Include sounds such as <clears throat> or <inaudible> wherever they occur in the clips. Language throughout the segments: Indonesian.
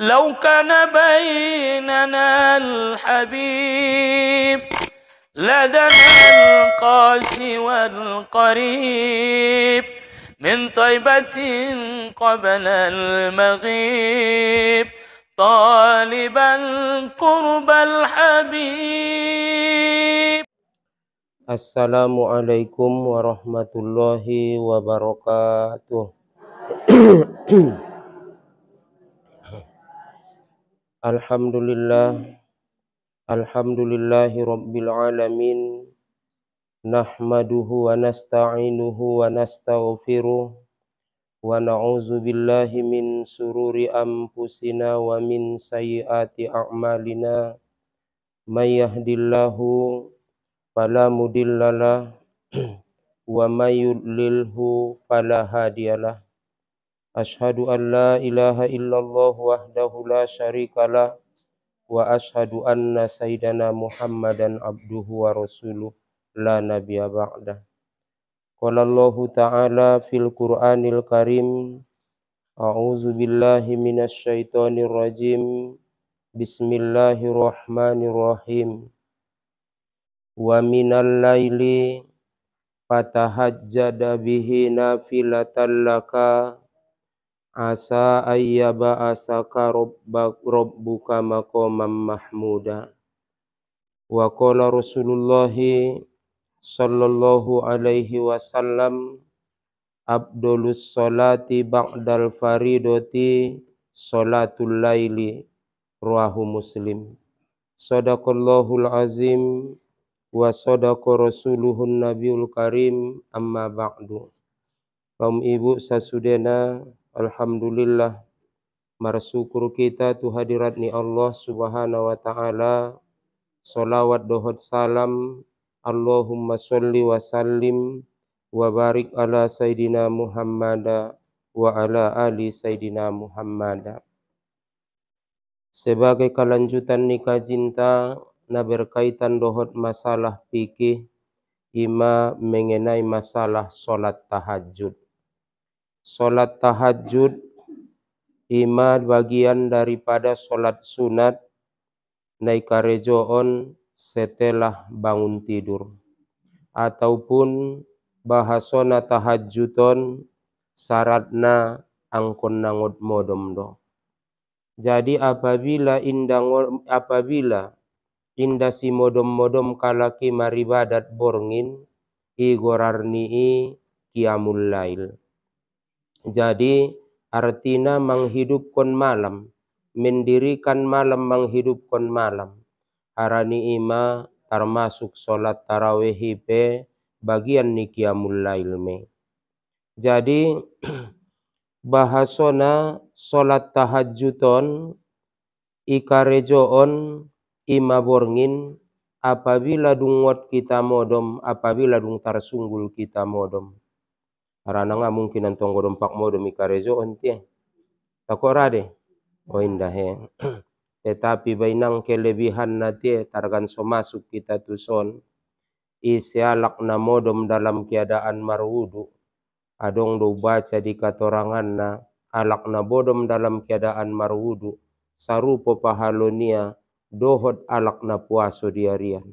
لو كان بيننا الحبيب لدنا القاسي والقريب من طيبة قبل المغيب طالبا قرب الحبيب السلام عليكم ورحمة الله وبركاته <coughs> Alhamdulillah Alhamdulillahi Rabbil Alamin Nahmaduhu wa nasta'inuhu wa nasta'ufiruh Wa billahi min sururi ampusina wa min sayyiati a'malina May yahdillahu fala <clears throat> wa Ashadu Allah ilaha illallah wahdahu la sharika Wa ashadu anna sayyidana muhammadan abduhu wa rasuluh La nabiya ba'da Qalallahu ta'ala fil quranil karim A'udzu billahi minasy syaithanir rajim Bismillahirrahmanirrahim Wa minal laili fatahajjada bihi nafilatan Asa ayyaba asaka rabbak rabbuka maqaman mahmuda. Wa qala Rasulullah sallallahu alaihi wasallam abdulus salati ba'dal faridati salatul laili ruahu muslim. Sadaqallahul azim wa sadaqa rasuluhun nabiul karim amma ba'du. Kaum ibu sasudena Alhamdulillah Marsyukur kita tu ni Allah subhanahu wa ta'ala Salawat dohot salam Allahumma salli wa sallim Wa barik ala Sayyidina Muhammad Wa ala ali Sayyidina Muhammad Sebagai kelanjutan nikah cinta Nah berkaitan dohot masalah fikih Ima mengenai masalah solat tahajud Sholat tahajud, iman bagian daripada sholat sunat, on setelah bangun tidur. Ataupun bahasona tahajudon syaratna angkon nangot do Jadi apabila indang apabila inda si modom-modom kalaki maribadat borngin i kiamul lail. Jadi artinya menghidupkan malam, mendirikan malam menghidupkan malam. arani ima termasuk sholat tarawih be bagian nikiamul lailme. Jadi <clears throat> bahasona sholat tahajudon ikarejoon ima borngin apabila dungwat kita modom, apabila dung tarsunggul kita modom harana nga mungkin ang tong gurumpak mo demi karezo onti oh, eh. takora de o oh, he. <clears throat> tetapi bainang kelebihan nati eh, targan somasuk kita tuson alak na modom dalam keadaan marwudu adong do baca di katorangan na alak na bodom dalam keadaan marwudu sarupo pahalonia dohot alak na puaso diarian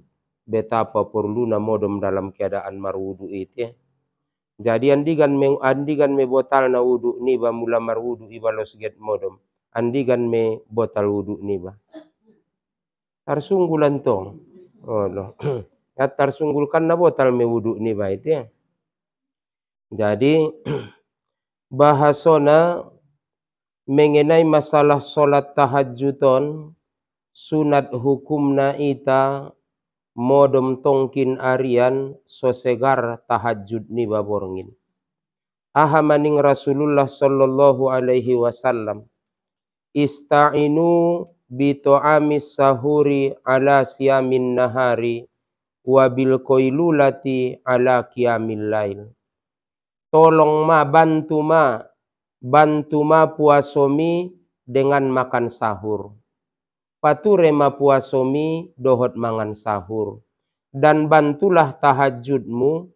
betapa perlu na modom dalam keadaan marwudu itu eh jadi andigan me andigan me botal na wudu niba ba mulamar wudu iba los get modom andigan me botal wudu niba. tar tarsunggulan tong oh no <clears throat> ya tarsunggulkan na botal me wudu niba itu ya jadi <clears throat> bahasona mengenai masalah solat tahajudon sunat hukumna ita modom tongkin arian sosegar tahajud ni baborngin. Aha maning Rasulullah sallallahu alaihi wasallam ista'inu bi ta'amis sahuri ala siamin nahari wa bil qailulati ala qiyamil lail. Tolong ma bantu ma bantu ma puasomi dengan makan sahur Patu rema puasomi dohot mangan sahur dan bantulah tahajudmu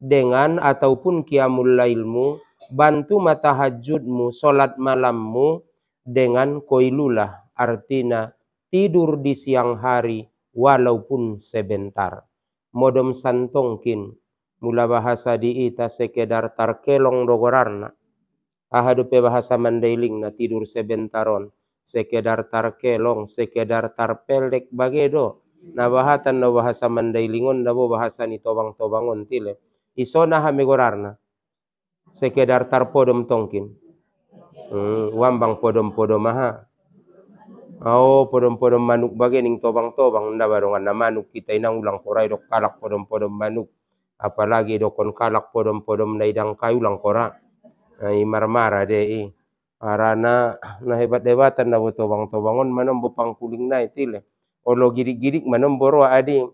dengan ataupun kiamul lailmu bantu matahajudmu solat malammu dengan koilulah artina tidur di siang hari walaupun sebentar modom santongkin mula bahasa di ita sekedar tarkelong dogorarna ahadupe bahasa mandailing na tidur sebentaron sekedar kelong, sekedar pelek bagedo na bahatan na bahasa mandailingon na bo bahasa ni tobang tobangon tile iso na hamigorarna sekedar tarpodom tongkin hmm, wambang podom podom maha Oh, podom-podom manuk bagening tobang-tobang na barongan na manuk kita inang ulang korai dok kalak podom-podom manuk apalagi dokon kalak podom-podom na idang kayu ulang korak. ay nah, marmara de eh arana na hebat debatan, na tobang-tobangon manombo pangkuling na itile olo oh, girik-girik roa adi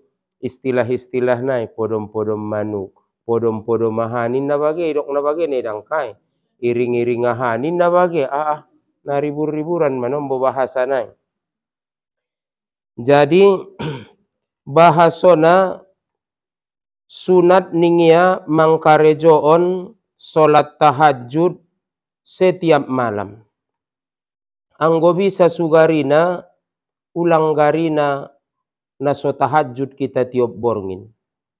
istilah-istilah na podom-podom manuk, podom-podom mahanin na bagay dok na bagay na idangkay iring-iring ahanin na bagay ah ah na ribur-riburan manombo bahasa na jadi <clears throat> bahasona sunat ningia mangkarejoon solat tahajud setiap malam. Anggo bisa sugarina, ulang garina, naso tahajud kita tiap borngin.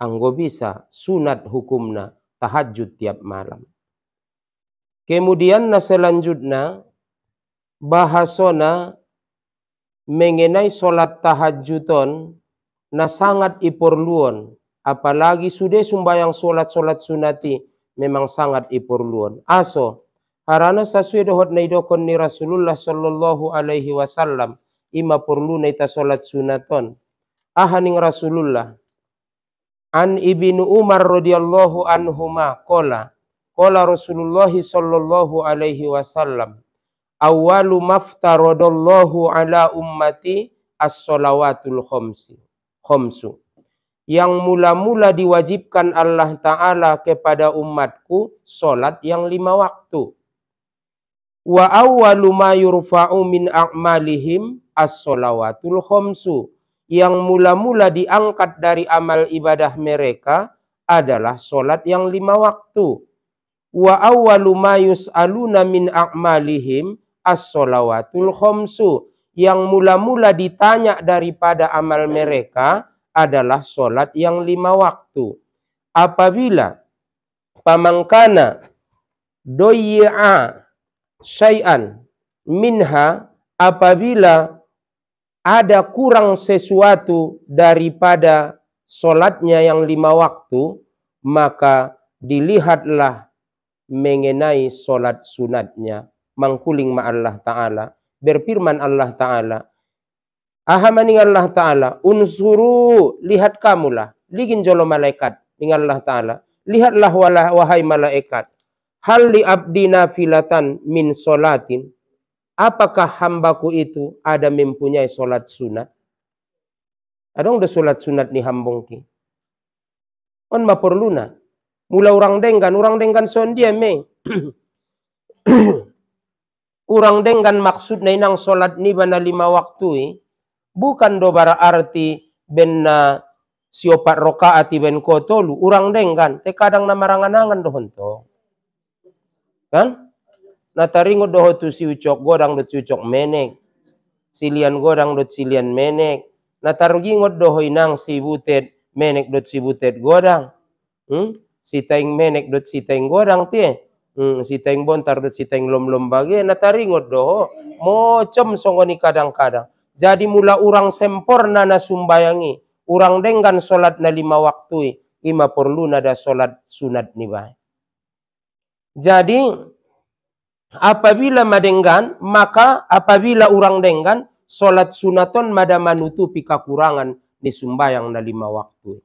Anggo bisa sunat hukumna tahajud tiap malam. Kemudian naso selanjutnya bahasona mengenai solat tahajudon na sangat iporluon apalagi sudah sumbayang solat solat sunati memang sangat iporluon. Aso harana sasui dohot hot nay ni rasulullah sallallahu alaihi wasallam ima perlu nay ta salat sunaton ahaning rasulullah an ibnu umar radhiyallahu anhuma qala qala rasulullah sallallahu alaihi wasallam awwalu maftaradallahu ala ummati as-salawatul khamsi khamsu yang mula-mula diwajibkan Allah Ta'ala kepada umatku salat yang lima waktu wa awwalu ma yurfa'u min a'malihim as-salawatul khamsu yang mula-mula diangkat dari amal ibadah mereka adalah solat yang lima waktu wa awwalu ma yus'aluna min a'malihim as-salawatul khamsu yang mula-mula ditanya daripada amal mereka adalah solat yang lima waktu apabila pamangkana doyi'a syai'an minha apabila ada kurang sesuatu daripada solatnya yang lima waktu, maka dilihatlah mengenai solat sunatnya. Mangkuling ma Allah Ta'ala. Berfirman Allah Ta'ala. Ahamani Allah Ta'ala. Unsuru lihat kamulah. Ligin jolo malaikat. Ingat Allah Ta'ala. Lihatlah wahai malaikat hal li abdina filatan min solatin. Apakah hambaku itu ada mempunyai solat sunat? Ada udah solat sunat nih hambungki? On ma na. Mula orang denggan, orang denggan dia me. <coughs> orang denggan maksud nang solat ni bana lima waktu eh. Bukan do bara arti benna siopat rokaat iben kotolu. Orang denggan, te kadang namarangan-angan dohon Kan? Nah tari doho tu si ucok godang dot si ucok menek. Silian godang dot silian menek. Nah tarugingot doho inang si butet menek dot si butet godang. Hmm? Si taing menek dot si taing godang tiye. Hmm, si taing bontar dot si taing lom-lom bagi Na taringot doho. mocem songoni kadang-kadang. Jadi mula orang sempor na sumbayangi. Orang denggan solat na lima waktu. Ima perlu nada solat sunat ni bay. Jadi apabila madenggan maka apabila orang denggan solat sunaton mada manutupi kekurangan di sumbayang na lima waktu.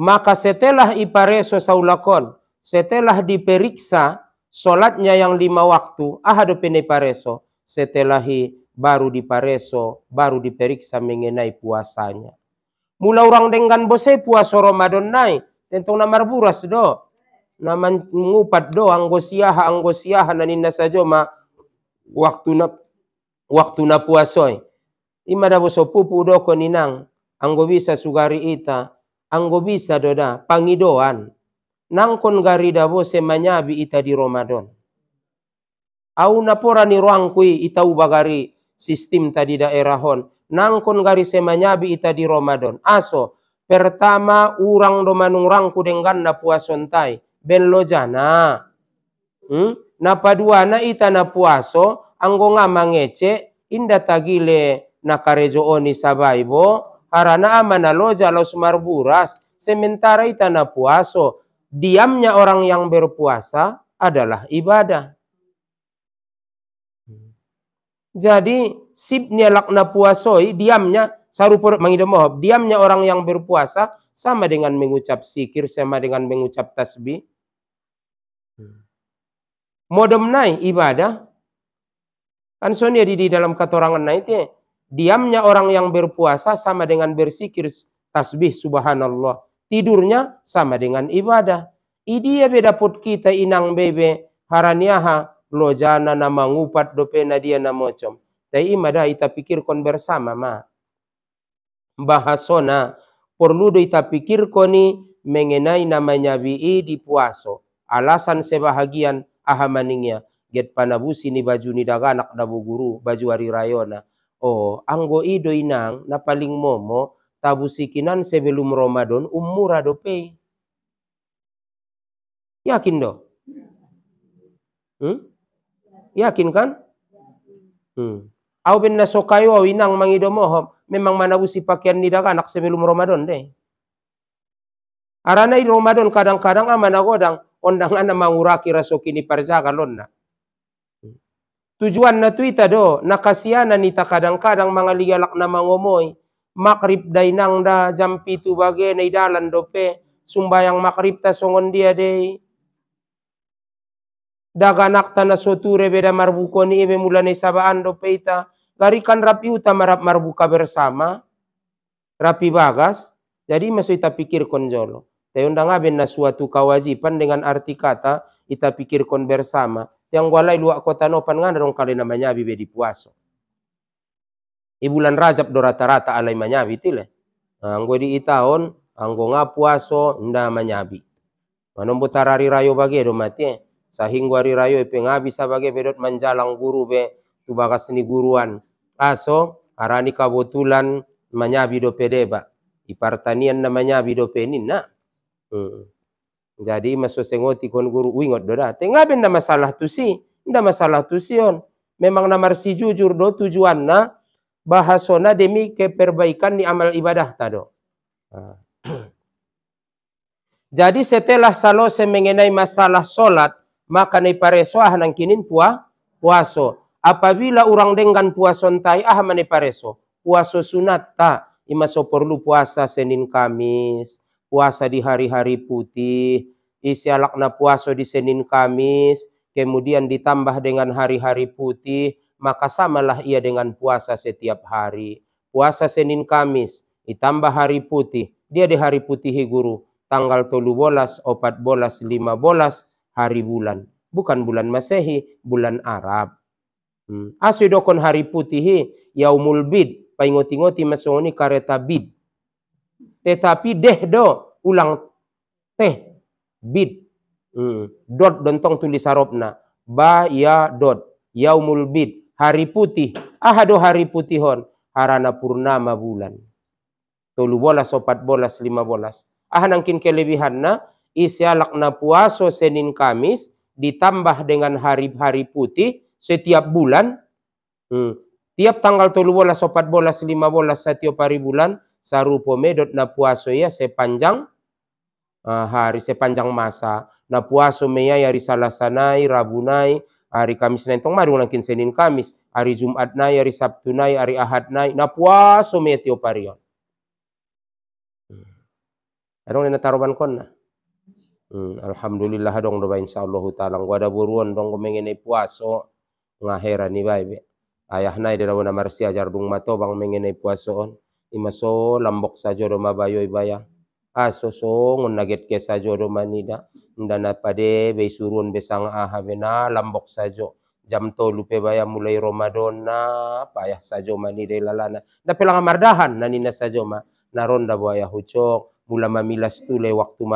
Maka setelah ipareso saulakon, setelah diperiksa solatnya yang lima waktu, ahado pareso, setelahi baru dipareso, baru diperiksa mengenai puasanya. Mula orang denggan bose puasa Ramadan naik, tentang namar buras do naman ngupat doang gosiyaha ang gosiyaha na ma sa joma waktu na waktu na eh. Ima imada boso pupu doko ninang anggo bisa sugari ita anggo bisa doda pangidoan nangkon garida semanya bi ita di Ramadan au napora ni ruang kui ita ubagari sistem tadi daerahon nangkon gari semanya bi ita di Ramadan aso pertama urang do manung rangku dengan na puasontai Ben jana hmm? na paduana ita na puaso anggo mangece, inda tagile na karejo oni sabaibo harana amana loja los marburas sementara ita na puaso diamnya orang yang berpuasa adalah ibadah jadi sipnya lakna puasoi diamnya sarupur mengidomohob diamnya orang yang berpuasa sama dengan mengucap sikir sama dengan mengucap tasbih modem naik ibadah kan sonya di, dalam katorangan naik itu ya. diamnya orang yang berpuasa sama dengan bersikir tasbih subhanallah tidurnya sama dengan ibadah ini ya beda put kita inang bebe haraniaha lojana nama ngupat dopena dia namocom tai imada ita pikir kon bersama ma bahasona perlu kita pikirkan ini mengenai namanya bi'i di puaso alasan sebahagian aha maningnya get panabusi ni baju ni daganak dabu guru baju hari rayona oh anggo ido inang na paling momo tabusikinan sebelum Ramadan umur adope, yakin do hmm? yakin kan hmm. au bin nasokayo inang moho memang manabusi pakaian ni daganak sebelum Ramadan deh Arana Ramadan kadang-kadang amana godang ondang na manguraki rasokini parjaga lonna tujuan na tuita do nakasiyanan nita kadang-kadang mga liyalak na mangomoy makrib nang da jam pitu bagay na idalan dope sumbayang makrib ta songon dia day daganak ta na soture beda marbuko ni ibe mula ni sabaan dope ita garikan rapi uta marap marbuka bersama rapi bagas jadi masuk ita pikir konjolo undang abin na suatu kewajiban dengan arti kata kita pikirkan bersama. Yang walai luak kota nopan nganarong kali namanya abi bedi puaso. Ibulan Rajab do rata-rata alai manyabi tile. Ah, anggo di itaon, anggo nga puaso nda manyabi. Manombo tarari rayo bagi do mati. Sahinggo hari rayo ipe ngabi bisa pedot bedot manjalang guru be bagas ni guruan. Aso arani kabotulan manyabi do pedeba. Ipartanian namanya bidopenin na. Hmm. Jadi masuk sengoti kon guru wingot doa. Tengah benda masalah tu si, benda masalah tu si on. Memang nama si jujur do tujuan na bahasona demi keperbaikan di amal ibadah tado. Ah. <clears throat> Jadi setelah salo semengenai masalah solat, maka ne paresoah nang kinin pua puaso. Apabila orang dengan puaso entai ah mana pareso. Puaso sunat tak. ima so perlu puasa Senin Kamis puasa di hari-hari putih, isi alakna puasa di Senin Kamis, kemudian ditambah dengan hari-hari putih, maka samalah ia dengan puasa setiap hari. Puasa Senin Kamis, ditambah hari putih, dia di hari putih guru, tanggal tolu bolas, opat bolas, lima bolas, hari bulan. Bukan bulan Masehi, bulan Arab. Hmm. Asidokon hari putih, yaumul bid, paingoti-ngoti mesoni kareta bid tetapi deh do ulang teh bid hmm. dot dontong tulis arabna ba ya dot yaumul bid hari putih ahado hari putihon harana purnama bulan tolu bola sopat bolas lima bolas ah, nangkin kelebihanna isyalakna puaso Senin Kamis ditambah dengan hari-hari putih setiap bulan hmm. tiap tanggal tolu bola sopat bola lima bolas setiap hari bulan sarupo medot na puaso ya sepanjang uh, hari sepanjang masa na puaso meya yari salasanai rabunai hari kamis nai tong mari ulang senin kamis hari jumat nai hari sabtu nai hari ahad nai na puaso meya tiyo pariyon hmm. Adong na taruban kon na. Hmm, alhamdulillah dong do ba insyaallah taala wada buruan dong mengene puaso ngahera ni baibe ayah nai de na marsi ajar dung mato bang mengene puaso on imaso lambok sajodo mabayo ibaya aso so naget ke sajodo manida ndana pade be surun be sang aha bena lambok sajo jam to lupe baya mulai Ramadan na payah sajo manida lalana da pelanga mardahan nanina sajo ma naronda buaya hucok bula mamilas tu le waktu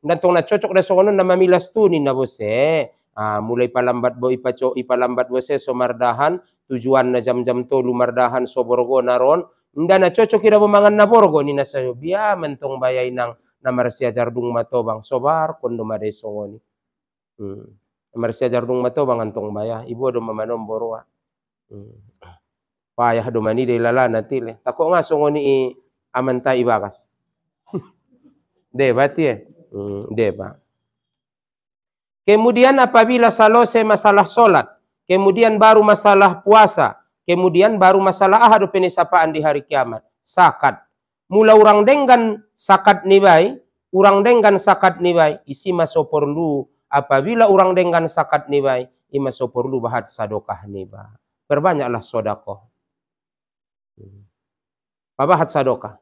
nda tong na cocok da sono na mamilas tu ni na bose ah, mulai palambat bo ipaco ipalambat bose so mardahan tujuan na jam-jam to lumardahan so naron nga na cocok kira bumangan na borgo ni nasayo biya mentong bayay nang namarsia jardung matobang sobar kondo mare songoni hmm. namarsia jardung matobang antong bayah ibu do mamanom borwa hmm. payah do mani de lala natile tako nga songoni i amanta ibagas de <laughs> debat hmm. de ba kemudian apabila salose masalah solat kemudian baru masalah puasa Kemudian baru masalah ahadu penisapaan di hari kiamat. Sakat. Mula orang dengan sakat nibai. Orang dengan sakat nibai. Isi masuk perlu. Apabila orang dengan sakat nibai. Ima perlu bahat sadokah nibai. Perbanyaklah sodakoh. Bahat sadokah.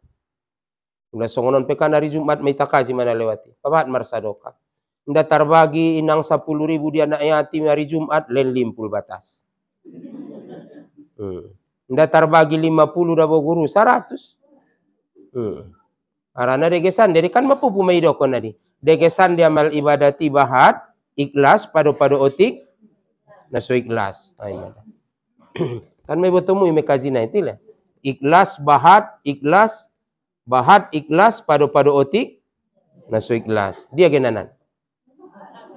Udah songonon pekan hari Jumat mita kaji mana lewati. Bahat mar marsadoka. Nda terbagi inang sepuluh ribu di anak yatim hari Jumat len limpul batas. Hmm. Nda terbagi 50 da guru 100. Hmm. Eh. Arana degesan dari kan mapu pumai doko nadi. Degesan dia mal ibadati bahat ikhlas pada pada otik nasu ikhlas. Ah, iya. <clears throat> kan me bertemu ime kazina itu lah. Ikhlas bahat ikhlas bahat ikhlas pada pada otik nasu ikhlas. Dia genanan.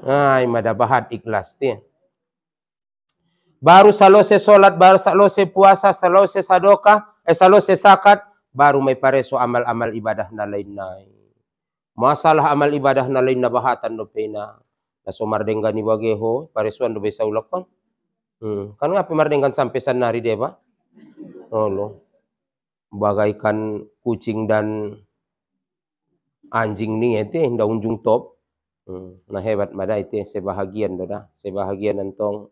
ay ah, mada bahat ikhlas dia baru salose solat, baru salose puasa, salose sadoka, eh salose sakat, baru mai pareso amal-amal ibadah na lain-lain. Masalah amal ibadah na lain na bahatan no pena. Na mardengga ni wageho, pareso ando bisa ulak pang. Hmm. Kan nga mardenggan sampai sanari, di Oh, lo. Bagaikan kucing dan anjing ni ete nda unjung top. Hmm. Nah hebat mada ete sebahagian do da, sebahagian antong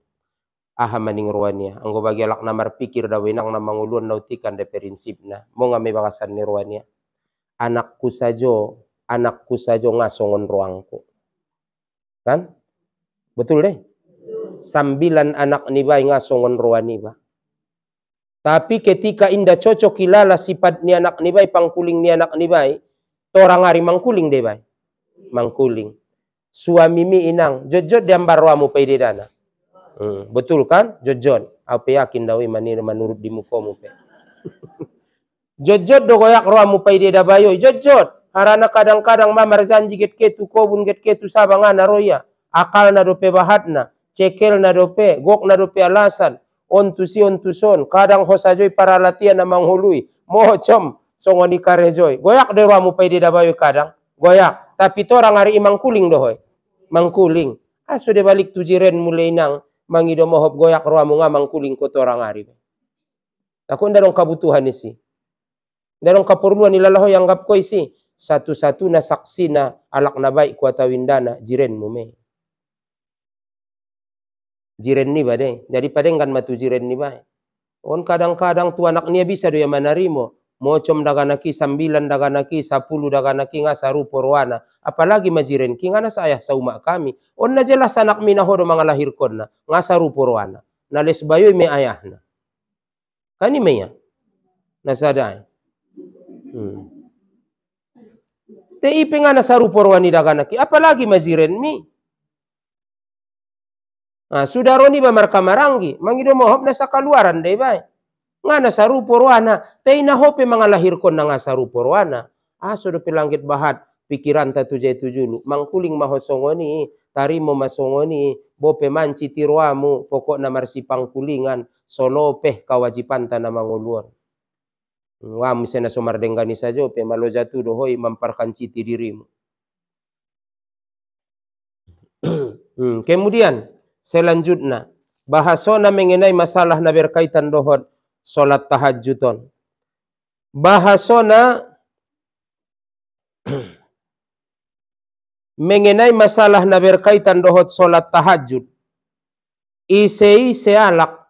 aha maning ruwania anggo bagi alak namar pikir da wenang na manguluan nautikan de prinsipna mo nga may ni ruwania anakku sajo anakku sajo ngasongon ruangku kan betul deh sambilan anak ni niba ngasongon ruwani ba tapi ketika inda cocok kilala sifat ni anak ni nibai pangkuling ni anak ni nibai torang ari mangkuling de bay mangkuling suami mi inang jojot diambar ruamu dana Hmm, betul kan? Jojon. Apa yakin dawi manir manurut di muka mupe. Jojot do goyak roa mupai dia dabayo. Jojot. karena kadang-kadang mamar janji get ketu kobun get ketu sabangan roya. Akal na dope bahatna. Cekel na dope. Gok na dope alasan. tu si tu son. Kadang hosajoy para latihan na manghului. Mohocom. Songoni karejoy. Goyak do roa mupai dia dabayo kadang. Goyak. Tapi orang hari imang kuling dohoy. Mangkuling. Asu de balik tujiren mulai nang mangido mohop goyak roa mo nga mangkuling ko torang ari. Ako darong kabutuhan isi. Darong kapurluan laho yang gap ko isi. Satu-satu na saksi na alak na baik na jiren mo me. Jiren ni ba de? Jadi kan matu jiren ni ba. On kadang-kadang tu anak niya bisa do yang manarimo mocom daganaki sambilan daganaki sapulu daganaki nga ngasaru porwana apalagi majiren ki ngana saya sauma kami onna jelas anak mina hodo ngasaru konna porwana na les bayo me ayahna kani meya nasadai hmm. te ipe nga porwani daganaki apalagi majiren mi Nah, sudaroni ba kamarangi mangido mohop na sa kaluaran, day nga na sarupurwana tay nahope mga lahirkon na nga sarupurwana aso do pilangit bahat pikiran tatu jay tujulu mangkuling mahosongoni tarimo masongoni bope manci tiruamu pokok na marsi pangkulingan solopeh kawajiban na manguluan Wa misena somar denggani sajo pe malo jatu dohoi mamparkan citi dirimu. <clears throat> hmm. Kemudian selanjutnya bahasona mengenai masalah na berkaitan dohot salat tahajjudon Bahasona <clears throat> mengenai masalah na berkaitan dohot salat tahajud. Isei sealak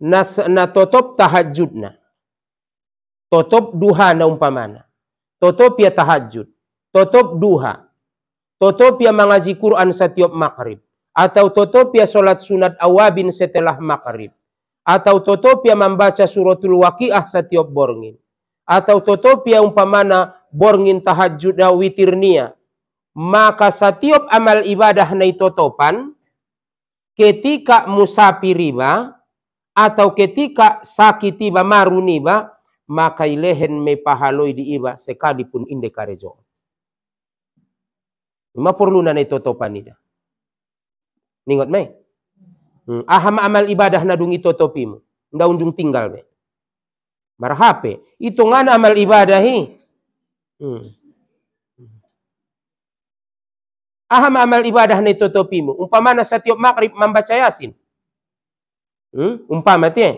na, na totop tahajudna. Totop duha na umpamana. Totop ya tahajud. Totop duha. Totop ya mengaji Quran setiap maghrib atau totopia ya sholat sunat awabin setelah makarib, atau totopia ya membaca suratul waqiah setiap borngin, atau totopia ya umpamana borngin tahajud nia maka setiap amal ibadah nai totopan, ketika musafiriba atau ketika sakit tiba maruniba, maka ilehen me pahaloi di iba sekalipun indekarejo. Ima perlu nane totopan ida. Ningot me. Hmm. Aham ah, amal ibadah nadung ito topimu. Nda unjung tinggal me. Marhape. Itungan amal ibadahi. Hmm. Aham ah, amal ibadah na itutupimu. Umpamana sa tiap makrib membaca yasin. Hmm? Umpama tiye. Eh?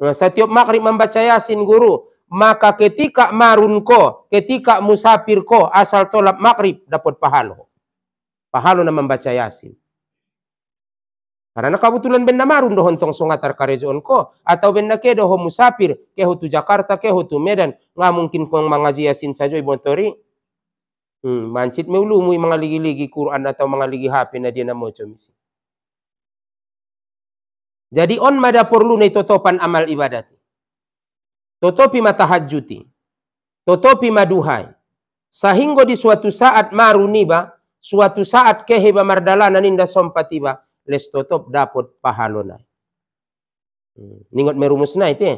Nah, sa tiap makrib membaca yasin guru. Maka ketika marun ko, ketika musafir ko, asal tolap makrib, dapat pahalo. Pahalo na membaca yasin. Karena kebetulan benda marun dohon tong songatar karejoon ko. Atau benda ke dohon musafir. Ke tu Jakarta, ke tu Medan. Nga mungkin kong mangaji yasin saja ibu tori. Hmm, mancit meulu mui mangaligi-ligi Quran atau mangaligi HP na dia namo Jadi on mada perlu nei totopan amal ibadat. Totopi matahajjuti. Totopi maduhai. Sahinggo di suatu saat maruniba, suatu saat keheba mardalana ninda sompatiba les tutup dapat pahalona. Hmm. Ningot merumusna itu ya.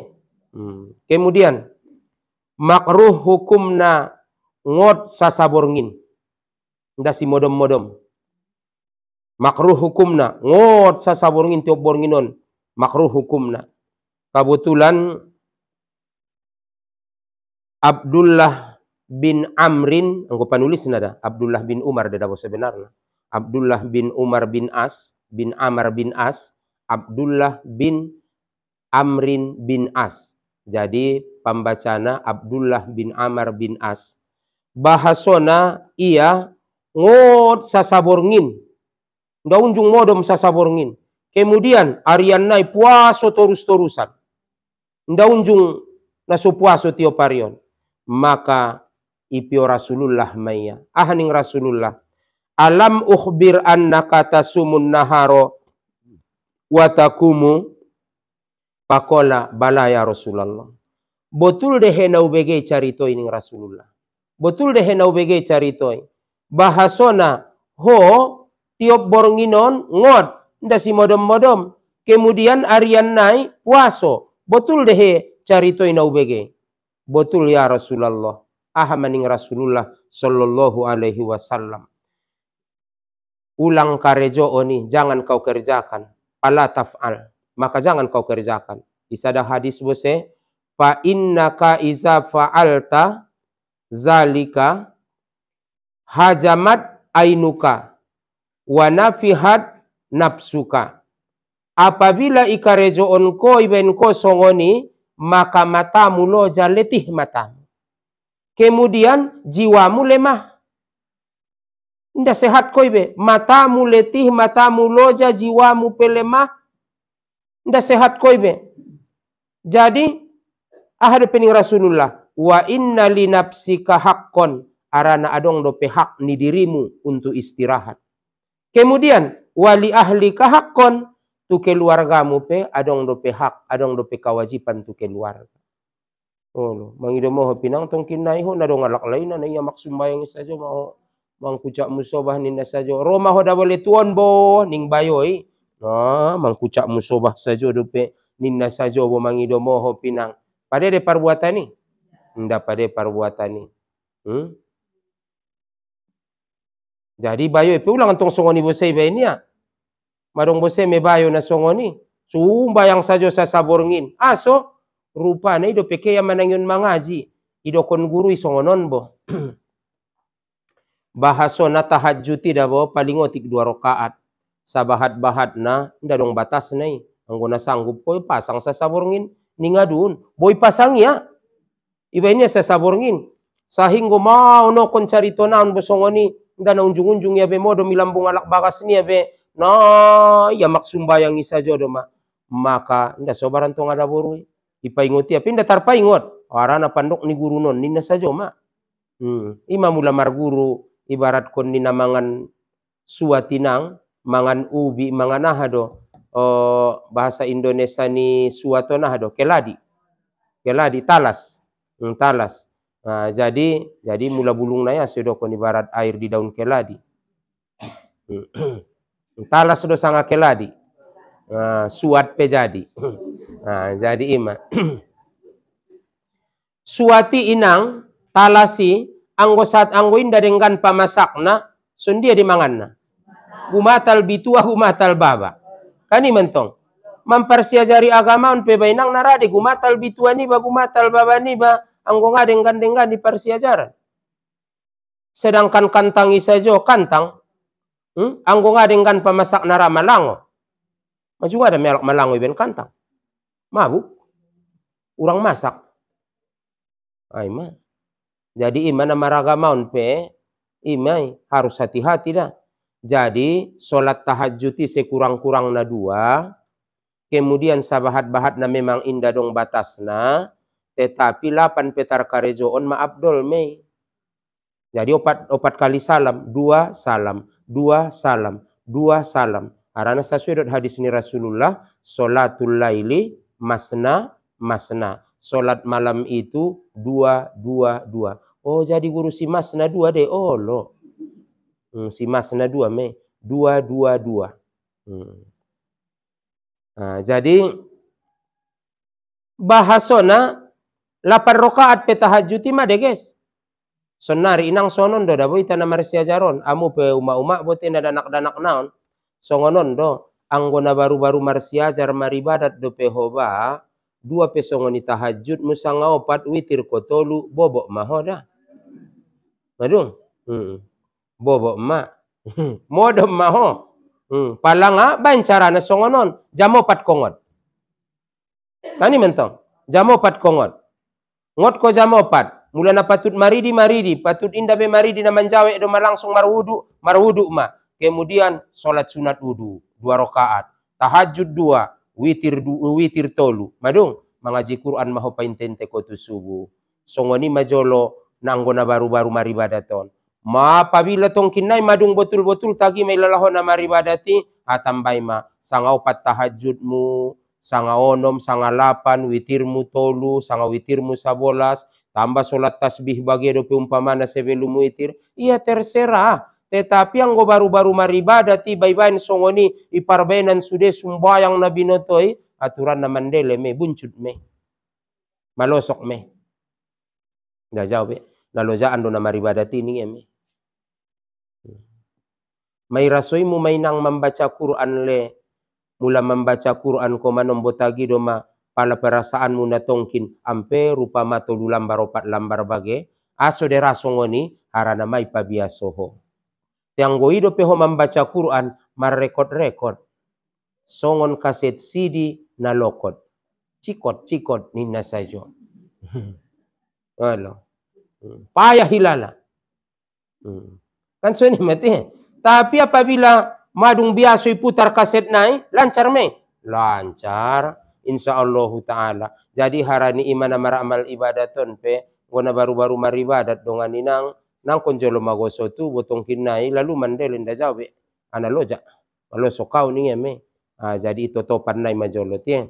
hmm, Kemudian makruh hukumna ngot sasaborngin. Nda si modom-modom. Makruh hukumna ngot sasaborngin tiop bornginon. Makruh hukumna. Kebetulan Abdullah bin Amrin, anggapan panulis nada, Abdullah bin Umar dada sebenarnya. Abdullah bin Umar bin As bin Amr bin As, Abdullah bin Amrin bin As. Jadi pembacana Abdullah bin Amr bin As. Bahasona ia ngot sasaborngin. Nda unjung modom sasaborngin. Kemudian Arian nai puaso terus-terusan. Nda unjung nasu puaso tioparion. Maka ipio Rasulullah maya. Ahaning Rasulullah alam ukhbir annaka tasumun naharo wa takumu pakola bala ya Rasulullah Betul deh nau bege carito ini Rasulullah Betul deh nau bege carito bahasona ho tiop boronginon ngot nda si modom modom kemudian arian nai puaso betul deh carito nau bege betul ya Rasulullah Ahmaning Rasulullah sallallahu alaihi wasallam ulang karejo oni, jangan kau kerjakan. Ala taf'al, maka jangan kau kerjakan. Isada hadis bose, fa innaka iza fa'alta zalika hajamat ainuka wa nafihat nafsuka. Apabila ikarejo onko iben ko songoni, maka matamu lo letih matamu. Kemudian jiwamu lemah nda sehat koi be matamu letih matamu loja jiwamu pelemah nda sehat koi be jadi ahadu pening rasulullah wa inna li nafsika haqqon arana adong dope hak ni dirimu untuk istirahat kemudian wali ahli kahakon tu keluargamu pe adong dope hak adong dope kewajiban tu keluarga Oh, mangido mo pinang tongkin kinai ho na dong alak lain na iya maksum bayang isa mau mangkucak musobah ni dah saja. Rumah dah boleh tuan bo ning bayoi. Ha mangkucak musobah saja dope ni dah saja bo mangi do moho pinang. Pada de perbuatan ni. Ndak hmm, pada perbuatan ni. Hmm? Jadi bayo pe ulang tong songo ni bosai bayi ni ya. Ah? Marong bosai me bayo na songo ni. Sumba yang saja sa saborngin. Aso ah, rupa ni do peke yang manangyon mangaji. Idokon guru isongonon bo. <clears throat> bahasona tahajud ti dabo paling otik dua rakaat sabahat bahatna nda dong batas nai na sanggup boy pasang ninga ngadun boy pasang ya iba ini sasaborngin sahinggo mau no kon carito naon bosongoni nda na unjung-unjung ya be modo milambung alak bagas ni ya be no ya maksumba yang isa jodo ma maka nda sobaran tong ada borui ipaingoti ya, ya pindah tarpaingot arana pandok ni guru non ninna sajo ma hmm. imamula marguru ibarat ni mangan suatinang mangan ubi mangan nahado, oh, eh, bahasa Indonesia ni suatona nahado keladi keladi talas hmm, talas nah, jadi jadi mula bulung naya kondi ibarat air di daun keladi hmm, <clears throat> talas sudah sangat keladi uh, suat pejadi <clears throat> nah, jadi ima <clears throat> suati inang talasi anggo saat anggo inda dengan pamasakna sundia di manganna. gumatal bitua gumatal baba kani mentong mempersiajari agama on pebainang narade gumatal bitua ni ba gumatal baba ni ba anggo ngadeng gandengan di persiajaran sedangkan kantang isa jo kantang hmm? anggo ngadeng kan pamasak nara malango maju ada melok malango iben kantang mabuk urang masak Aiman. Jadi iman maragamaun pe imai harus hati-hati dah. Jadi solat tahajjuti sekurang-kurang na dua. Kemudian sabahat-bahat na memang indah dong batasna. Tetapi lapan petar on ma Abdul mei. Jadi opat, opat kali salam. Dua salam. Dua salam. Dua salam. Karena sesuai dengan hadis ini Rasulullah. Solatul laili masna masna. Solat malam itu dua dua dua Oh jadi guru si mas na dua deh. Oh lo. Hmm, si mas na dua me. Dua dua dua. Hmm. Nah, jadi bahasona lapan rokaat petahajuti mah deh guys. Senari inang sonon do dabo itana marsia jaron. Amu pe uma-uma botin ada anak-anak naon. Songonon do. Anggona baru-baru marsia jar maribadat do pehoba. Dua pesongoni tahajud musangau pat witir kotolu bobok mahoda. Madung. Hmm. Bobo emak hmm. Modo ma ho. Hmm. Pala nga cara na songonon. Jamo pat kongot. Tani mentong. Jamo pat kongot. Ngot ko jamo pat. Mula na patut maridi maridi. Patut indabe maridi na manjawe. Edo malangsung marwudu. Marwudu emak Kemudian solat sunat wudu. Dua rokaat. Tahajud dua. Witir, du, witir tolu. Madung. Mengaji Quran maho paintente kotu subuh. Songoni majolo Nanggo na baru-baru maribadaton ma pabila tong kinai madung betul-betul tagi na maribadati atambai ma sangau pat tahajudmu sanga onom sanga lapan witirmu tolu sanga witirmu sabolas tambah solat tasbih bagi dope umpamana sebelum witir iya terserah tetapi yang go baru-baru maribadati baibain songoni iparbenan sude sumbayang nabi notoi aturan na mandele me buncut me malosok me Nggak jawab ya. Lalu za ando nama ribadati ini ya. Mai rasoi mu mainang membaca Quran le mula membaca Quran koma nombotagi doma pala perasaanmu na tongkin ampe rupa matolu lambar opat lambar bage aso de rasongoni harana mai pabiasoho. Tiang ido peho membaca Quran mar rekod-rekod. Songon kaset CD na lokot. Cikot-cikot nina sajo. <laughs> Hello payah हिलाना kan so ni mati tapi apabila madung biasa putar kaset naik lancar me lancar Allahu taala jadi harani iman amar amal ibadat on pe wana baru-baru maribadat dongan inang nang konjolo magoso tu botong kinai lalu mandelin da jawe analoja kalau sokau ni me ah, jadi topan nai majolo tiang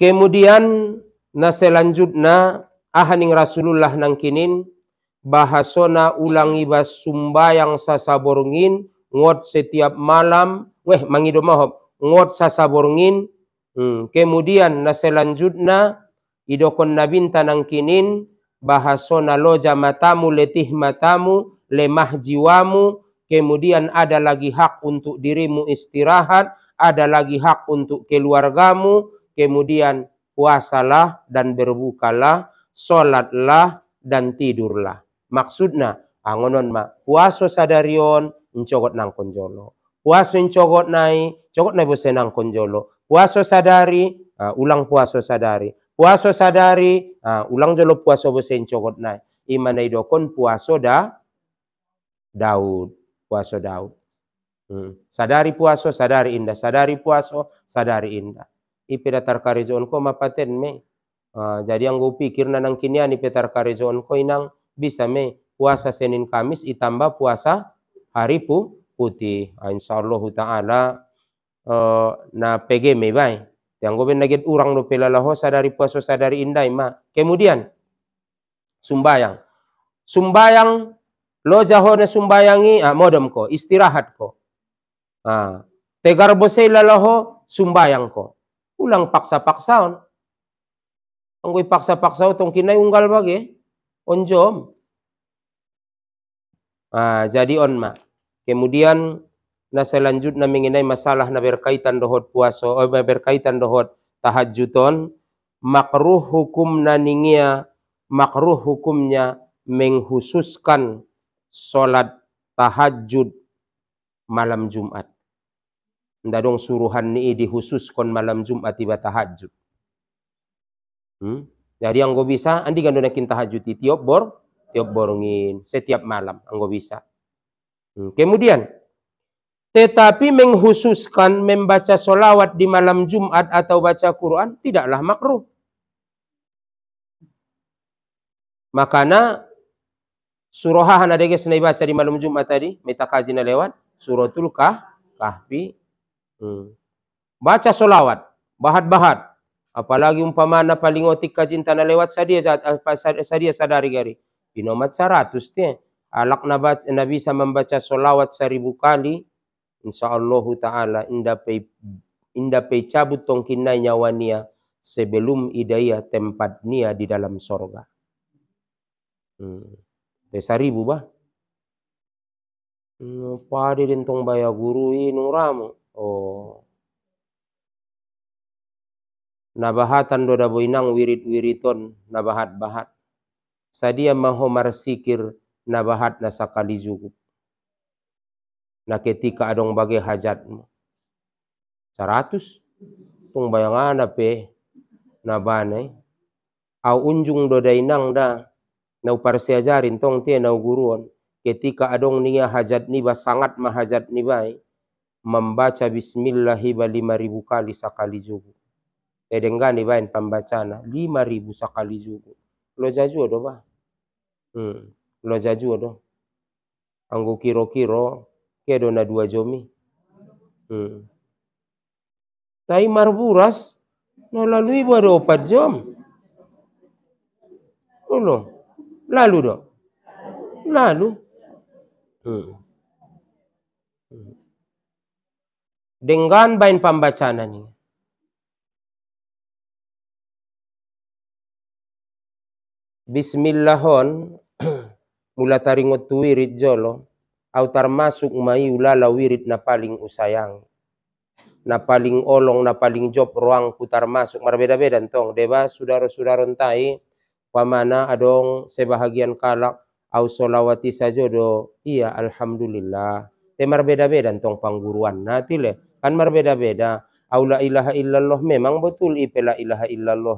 kemudian na selanjutna ahaning Rasulullah nangkinin bahasona ulangi basumbayang sasaborngin ngot setiap malam weh mangido mahob ngot sasaborngin hmm. kemudian na selanjutna idokon nabinta Tanangkinin bahasona loja matamu letih matamu lemah jiwamu kemudian ada lagi hak untuk dirimu istirahat ada lagi hak untuk keluargamu kemudian puasalah dan berbukalah, sholatlah dan tidurlah. Maksudnya, angonon ah, ma, puasa sadarion, mencogot nang konjolo. puasa mencogot nai, cogot nai bose nang konjolo. puasa sadari, uh, ulang puasa sadari. puasa sadari, uh, ulang jolo puasa bose mencogot nai. Imanai dokon puasa da, Daud. puasa Daud. Hmm. Sadari puasa, sadari indah. Sadari puasa, sadari indah ipeda zon ko mapaten me uh, jadi yang gue pikir na nanang kinian ipeda zon ko inang bisa me puasa Senin Kamis ditambah puasa hari pu putih ah, insyaallah taala uh, na PG me bai yang gue benagit urang no pelalaho sadari puasa sadari indai ma kemudian sumbayang sumbayang lo jahone sumbayangi ah, modem ko istirahat ko ah, tegar bosai lalaho sumbayang ko ulang paksa-paksaon. Ang paksa-paksa tong kinay unggal bagi onjom. Ah, jadi on ma. Kemudian na na mengenai masalah na berkaitan dohot puasa eh, oh, berkaitan dohot tahajjuton, makruh hukum naningia makruh hukumnya menghususkan solat tahajud malam Jumat ndadong suruhan ni kon malam Jumat tiba tahajud. Hmm? Jadi anggo bisa, andi gando nakin tahajud di tiap bor, tiap borongin setiap malam anggo bisa. Hmm. Kemudian, tetapi menghususkan membaca solawat di malam Jumat atau baca Quran tidaklah makruh. Makana surah han ada guys baca di malam Jumat tadi, meta lewat suratul kah, kahfi Hmm. Baca solawat, bahat-bahat. Apalagi umpamana paling otik kajintan lewat sadia eh, sadia sadari gari. Binomat seratus teh. Alak nabat Nabi sama membaca solawat seribu kali. Insya Allah Taala inda pe inda pe cabut nyawa nyawania sebelum idaya tempat nia di dalam sorga. Hmm. Teh seribu bah. Hmm, padi dentong bayar guru ini nuramu oh nabahatan doda boinang inang wirid wiriton nabahat bahat sadia maho marsikir nabahat nasakali zugup Nah ketika adong bagai hajatmu seratus tung bayangan ape nabane au unjung doda inang da nau ajarin tong te nau guruan ketika adong nia hajat niba sangat mahajat niba membaca bismillahi ba ribu kali sekali zuhur. Eh, nih, bain pambacana ribu sekali juga. Lo jajua do ba. Hmm, lo jajua do. Anggo kiro-kiro kedo na dua jomi. Hmm. Tai marburas no lalu iba do opat jom. Ulo. Lalu do. Lalu. Hmm. dengan bain pembacaan ini. Bismillahon <clears throat> mula taringot tu wirid jolo au termasuk mai ulala wirid na paling usayang na paling olong na paling job ruang putar masuk marbeda-beda tong deba saudara-saudara entai pamana adong sebahagian kalak au solawati sajodo iya alhamdulillah temar beda-beda tong pangguruan tile Kan berbeda-beda. Aula ilaha illallah memang betul ipela ilaha illallah.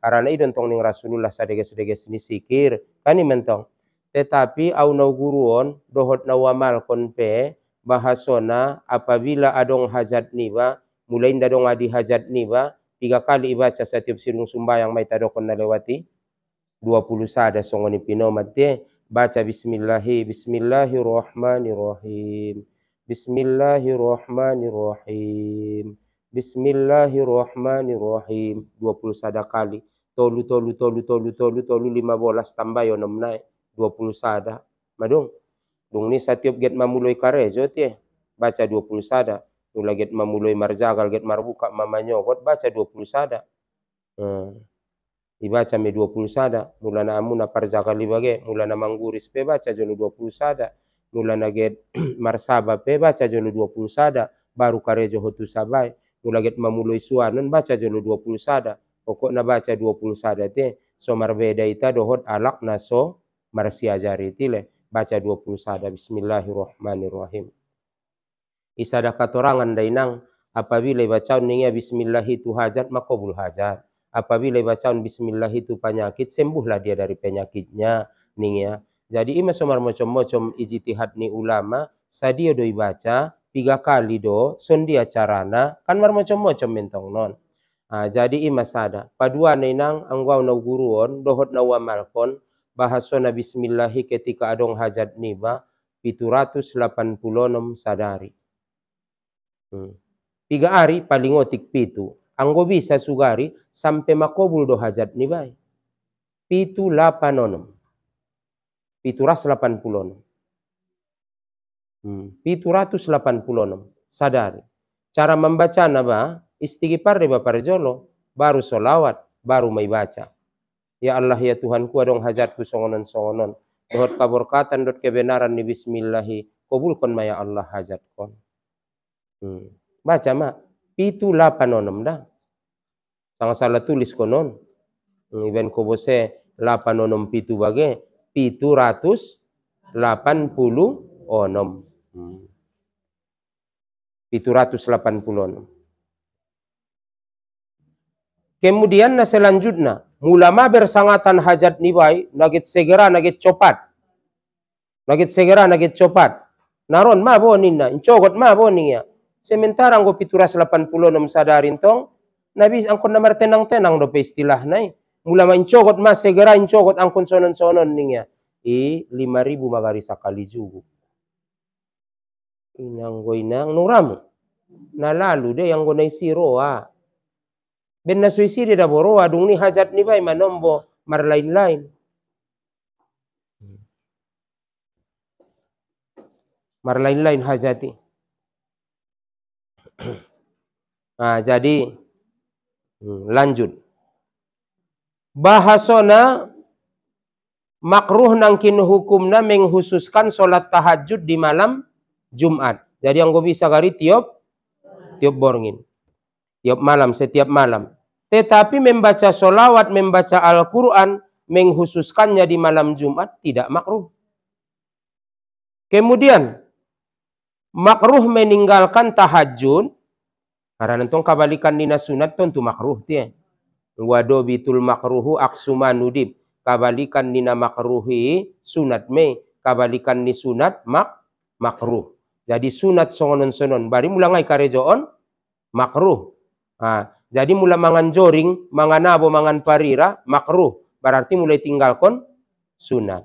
Karena itu tong ning Rasulullah sadege-sadege sini sikir. Kan mentong. Tetapi au guruon dohot nawamal konpe bahasona apabila adong hajat niba mulai dadong adi hajat niba tiga kali ibaca setiap sirung sumba yang mai tadokon lewati 20 sada songoni pinomat baca bismillahi bismillahirrahmanirrahim Bismillahirrahmanirrahim. Bismillahirrahmanirrahim. 21 kali. Tolu tolu tolu tolu tolu tolu 15 tambah yo 20 sada. Madung. Dung ni setiap get mamuloi karejo tie. Baca 20 sada. Nula get mamuloi marjagal get marbuka mamanyo kot baca 20 sada. Hmm. Ibaca me 20 sada. Mula na amuna parjagal ibage. Mula na mangguris pe baca jono 20 sada nulanage <clears throat> marsaba pe baca jolo 20 sada baru karejo hotu sabai nulaget mamuloi suanon baca jolo 20 sada pokokna baca 20 sada te so marbeda ita dohot alak naso ajari tile baca 20 sada bismillahirrahmanirrahim isada katorangan dainang apabila bacaun ningia bismillah itu hajat makobul hajat apabila bacaun bismillah itu penyakit sembuhlah dia dari penyakitnya ningia jadi ima somar macam-macam ijtihad ni ulama, sadio doi baca tiga kali do, sondia carana kan mar macam-macam mentong non. Ha, jadi ima sada. Padua nang angwau na guruon, dohot na bahasa bahasona bismillahi ketika adong hajat niba, 786 sadari. Hmm. Tiga hari paling otik pitu. Anggo bisa sugari sampai makobul do hajat nibai. Pitu lapan pituras 86. Hmm, pituras 86. Sadari. Cara membaca naba istighfar di Bapak Jolo, baru solawat, baru mai baca. Ya Allah ya Tuhanku adong hajatku songonon-songonon. Dohot kaborkatan, dot kebenaran ni bismillahi. Kabulkan maya Allah hajatku Hmm. Baca ma Pitu lapan dah. Sang salah tulis konon. Iben hmm, kobose lapan onom pitu bagai Pitu delapan 80 onom. ratus delapan puluh onom. Kemudian na selanjutnya, mulama bersangatan hajat nibai, nagit segera nagit copat. Nagit segera nagit copat. Naron ma na, incogot ma ya. Sementara anggo pituras 80 sadarin tong, Nabi angkon namar tenang-tenang dope istilah nai mula maincogot mas segera incogot ang sonan sonon ya. i lima ribu magari sakali Inang inanggoy nang nuramo nalalu de yang gonay siro roa. ben na de da boro adung ni hajat ni bai manombo mar lain lain mar lain lain hajati nah <clears throat> jadi hmm, lanjut bahasona makruh nangkin hukumna menghususkan sholat tahajud di malam Jumat. Jadi yang gue bisa kari tiap tiap borongin. Tiap malam, setiap malam. Tetapi membaca solawat, membaca Al-Quran, menghususkannya di malam Jumat tidak makruh. Kemudian, makruh meninggalkan tahajud, karena nonton kabalikan dina sunat tentu makruh. Dia. Wado bitul makruhu aksuma nudib kabalikan nina makruhi sunat me kabalikan ni sunat mak makruh jadi sunat songonon sonon bari mulangai karejoon makruh ha, jadi mula mangan joring mangan abo mangan parira makruh berarti mulai tinggalkan sunat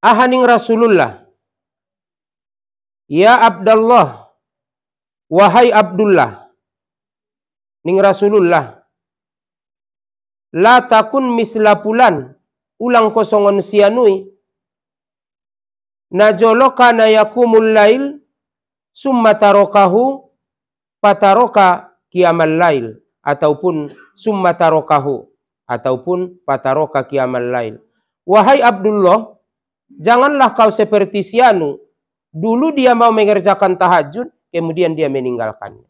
ahaning rasulullah ya Abdullah. Wahai Abdullah ning Rasulullah la takun misla pulan ulang kosongon sianui najoloka na yakumul lail summa tarokahu pataroka kiamal lail ataupun summa tarokahu ataupun pataroka kiamal lail wahai Abdullah janganlah kau seperti sianu dulu dia mau mengerjakan tahajud kemudian dia meninggalkannya.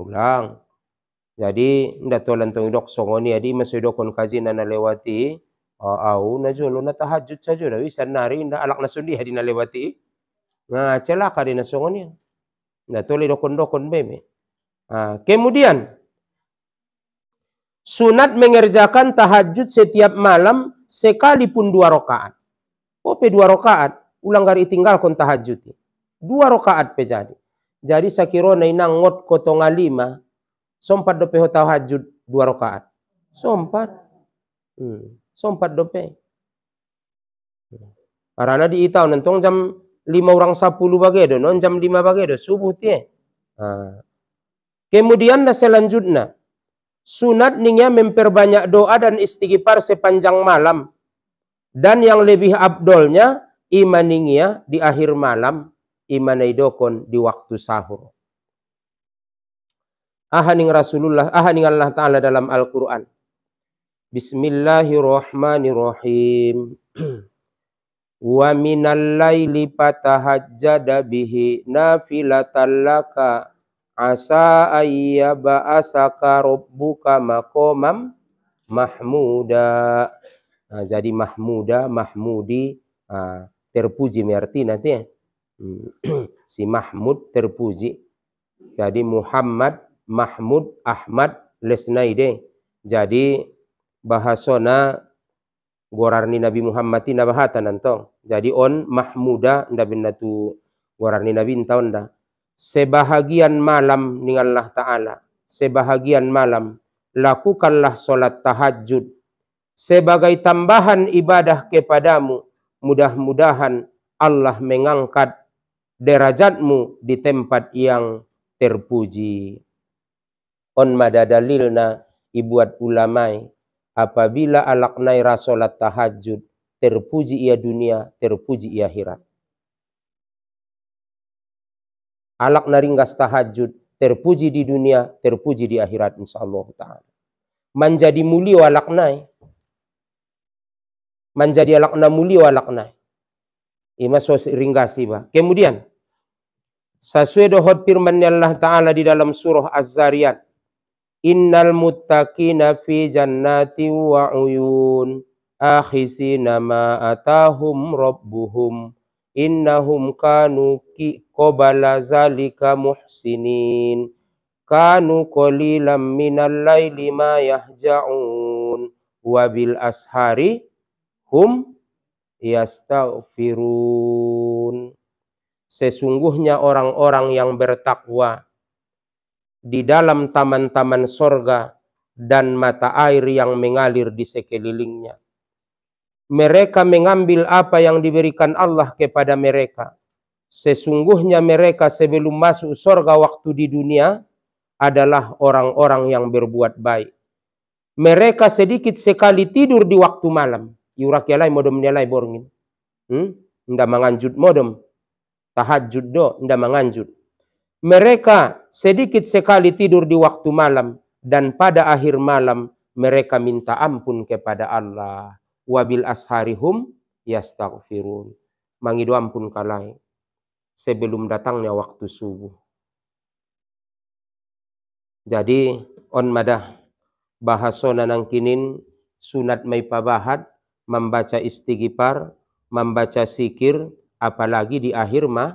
Ulang. Jadi nda tolan tong dok songoni adi masudokon kaji na lewati ah, au na jolo na tahajud saja da wisan nari nda alak na sundi hadi na lewati. Nah, celaka di na songoni. Nda tole dokon-dokon beme. Ah, kemudian sunat mengerjakan tahajud setiap malam sekalipun dua rakaat. Ope dua rakaat, ulang gari tinggal kon tahajud. Dua rakaat pe jadi. Jadi sakirona ina ngot kotonga lima, sompat dope hota hajud dua rokaat, Sompat. Hmm. Sompat dope. Karena di itau nentong jam lima orang sepuluh bagedo, non jam lima bagedo subuh tiye. Kemudian nah selanjutnya sunat ningnya memperbanyak doa dan istighfar sepanjang malam dan yang lebih abdolnya iman imaningnya di akhir malam Iman dokon di waktu sahur. Ahaning Rasulullah, ahaning Allah Ta'ala dalam Al-Quran. Bismillahirrahmanirrahim. <clears throat> Wa minal layli fatahajjada bihi nafilatan laka asa ayyaba asaka rabbuka makomam mahmuda. Nah, jadi mahmuda, mahmudi, ah, terpuji merti nanti ya si Mahmud terpuji. Jadi Muhammad, Mahmud, Ahmad, Lesnaide. Jadi bahasona gorarni Nabi Muhammad ini bahata nanto. Jadi on Mahmuda Nabi natu gorarni Nabi ntaon da. Sebahagian malam dengan Allah Ta'ala. Sebahagian malam. Lakukanlah solat tahajud. Sebagai tambahan ibadah kepadamu. Mudah-mudahan Allah mengangkat derajatmu di tempat yang terpuji. On madadalilna ibuat ulamai apabila alaknai rasolat tahajud terpuji ia dunia terpuji ia akhirat. Alak naringgas tahajud terpuji di dunia terpuji di akhirat insyaallah taala. Menjadi muli walaknai menjadi alakna muli walaknai. Ima sos ringgasi ba. Kemudian Sesuai dohot firman Allah Ta'ala di dalam surah Az-Zariyat. Innal muttaqina fi jannati wa uyun. Akhisina ma atahum rabbuhum. Innahum kanu ki qobala zalika muhsinin. Kanu kolilam minal layli ma yahja'un. Wabil ashari hum yastaghfirun. Sesungguhnya orang-orang yang bertakwa di dalam taman-taman sorga dan mata air yang mengalir di sekelilingnya. Mereka mengambil apa yang diberikan Allah kepada mereka. Sesungguhnya mereka sebelum masuk sorga waktu di dunia adalah orang-orang yang berbuat baik. Mereka sedikit sekali tidur di waktu malam. yurakyalai modom nyalai borongin. Hmm? Nda manganjut modem tahajud do nda menganjut. Mereka sedikit sekali tidur di waktu malam dan pada akhir malam mereka minta ampun kepada Allah. Wabil asharihum yastaghfirun. Mangido ampun kalai sebelum datangnya waktu subuh. Jadi on madah bahasona nangkinin sunat pabahat membaca istighfar, membaca sikir, apalagi di akhir ma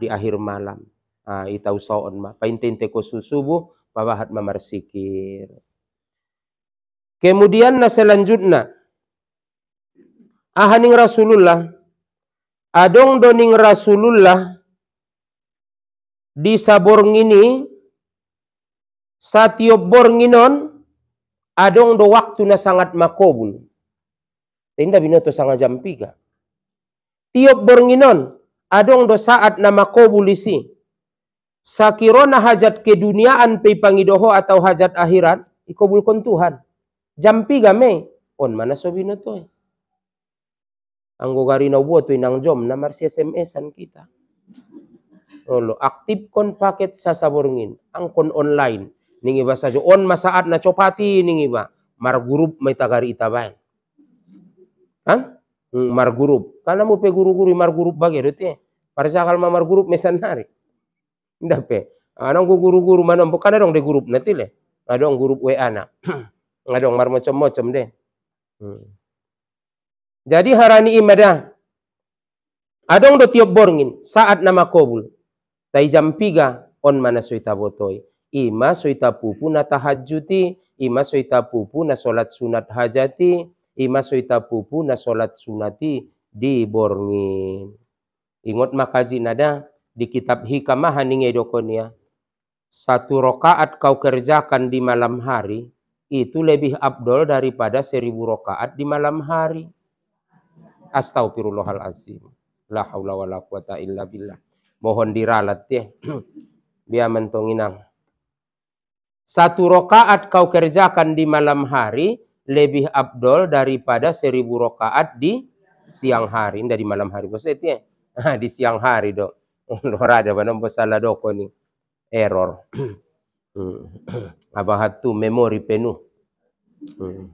di akhir malam ah itau saon ma painten ko subuh pawahat mamarsikir kemudian na selanjutnya ahaning rasulullah adong doning rasulullah di saborngini satiop bornginon adong do waktu na sangat makobul tenda binoto sangat jam 3 tiop borginon adong do saat na makobulisi sakirona hajat keduniaan pe pangidoho atau hajat akhirat ikobulkon Tuhan jampi game on mana sobino to anggo garina na buat inang jom na marsi SMS-an kita Rolo, aktif kon paket sasaborngin angkon online ningi ba sajo on masaat na copati ningi ba mar grup may tagari itabay. Hah? Hmm. mar gurup kana mu pe ah, guru guru mar gurup bage rete parasakal ma mar gurup mesan nari ndape anong gu guru guru manam bukan dong de gurup nanti le adong gurup wa ana <clears throat> adong mar macam macam de, hmm. jadi harani imadah adong do tiap borngin saat nama kobul tai jam piga on mana suita botoi ima suita pupu na tahajjuti ima suita pupu na solat sunat hajati pupu na solat sunati di borngin. Ingat makazi nada di kitab hikamah haning edokonia. Ya. Satu rokaat kau kerjakan di malam hari, itu lebih abdol daripada seribu rokaat di malam hari. Astagfirullahalazim. La haula wala quwata illa billah. Mohon diralat ya. <clears throat> Biar mentonginang. Satu rokaat kau kerjakan di malam hari, lebih abdol daripada seribu rokaat di siang hari dari malam hari maksudnya ya ah, di siang hari dok lora <laughs> ada pada salah doko nih error Abah <clears throat> hatu memori penuh hmm.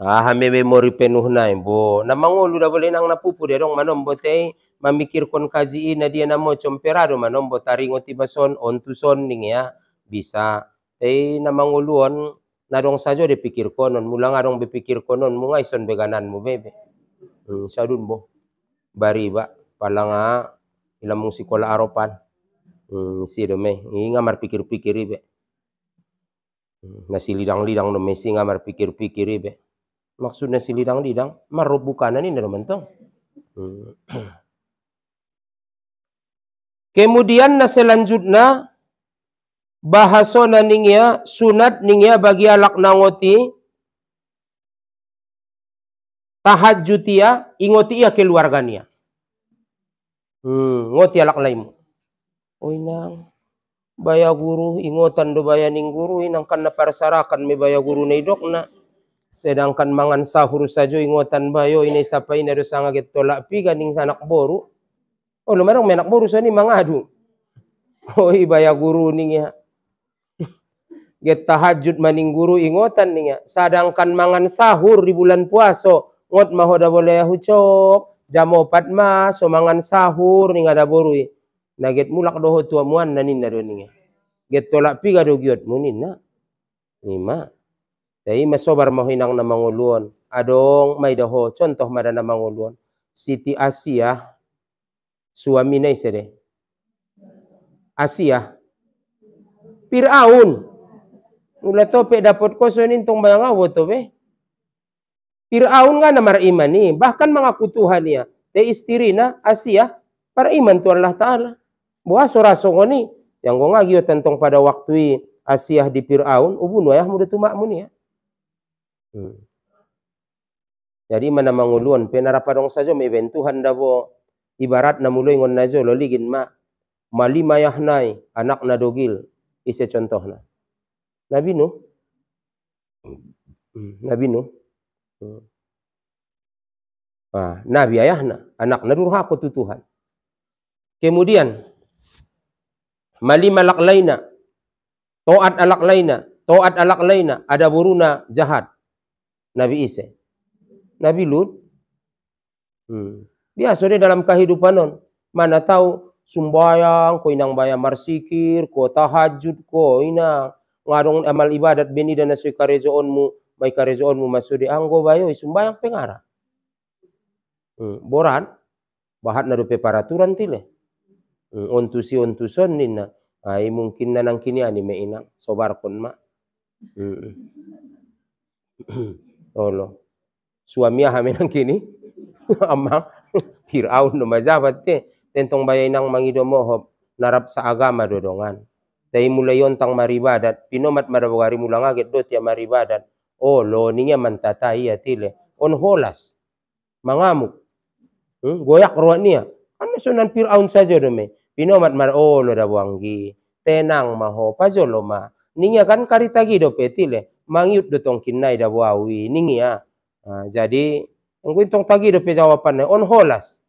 ah memori penuh naik bo namangulu dah boleh nang napupu dia dong manom botai mamikir kon kaji ina dia namo comperado manom botaringo tiba son on tu son ning ya bisa eh namanguluan narong sajo de pikir konon mula be pikir konon mungai son beganan mo bebe hmm, sadun bo bari ba palanga ilam mung sikola aropan hmm, si me inga mar pikir-pikir ibe hmm, nasi lidang-lidang no mesi inga mar pikir-pikir ibe maksud nasi lidang-lidang marubukanan ini naman mentong hmm. <clears throat> Kemudian na selanjutnya na ningya sunat ningya bagi alak nangoti ya, ingoti ya keluarganya. Hmm, ngoti alak laimu. nang baya guru ingotan do baya ning guru inang kan parsarakan me baya guru nei dokna. Sedangkan mangan sahur sajo ingotan bayo ini sapa ini ada sangat tolak piga ning sanak boru. Oh, lumayan menak boru sani mangadu. Oh, ibaya guru ning ya get ya tahajud maningguru ingotan ya, sedangkan mangan sahur di bulan puasa ngot mahoda boleh hucok jam opat mas so mangan sahur ninga ada na get mulak doho tua muan nanin nado ya, get tolak pi do giot munin na ima tapi masobar mahinang na manguluan adong mai doho contoh mada nama manguluan Siti Asia suami na sere, Asia Fir'aun Nula tope dapat kosonin tong bangawo tope. Fir'aun nga namar iman ni. Bahkan mga kutuhan niya. Te istirina Asia. Para iman tu Allah Ta'ala. Buha sorasong ni. Yang ko nga giyo tentong pada waktu Asia di Fir'aun. Ubun wayah muda tu makmu niya. Hmm. Jadi mana manguluan. padang saja mewen tuhan dah bo. Ibarat na ngon nazo jo. Loligin ma. Malimayah nai. Anak nadogil. dogil. Isa contoh na. Nabi Nuh. Hmm. Nabi Nuh. Nah, Nabi ayahna, anak aku tu Tuhan. Kemudian mali malak laina, taat alak laina, taat alak laina, ada buruna jahat. Nabi Isa. Nabi Lut. Hmm. Biasa dia dalam kehidupan non. Mana tahu sumbayang, ko inang bayang marsikir, ko tahajud, ko inang ngarung amal ibadat bini dan nasui onmu baik onmu masudi anggo bayo sumbayang pengara hmm. boran bahat nado preparaturan tile hmm. ontusi ontuson nina ai mungkin nanang kini anime ina sobar kon ma hmm. <clears throat> Oh, suami ah menang kini <laughs> amang Fir'aun no mazabat te tentong bayai nang mangido mangidomohob narap sa agama dodongan dai mulayon tang maribadat pinomat mulang aget do tiya maribadat o oh, lo ninya mantatai ya tile on holas mangamuk hmm? goyak ruwat niya ano sunan Fir'aun saja dome pinomat mar o oh, lo dawangi tenang maho pajolo ma ninya kan karitagi do petile mangiut do tong kinai dawawi ninya Nah, jadi ang tong tagi do pe jawabannya on holas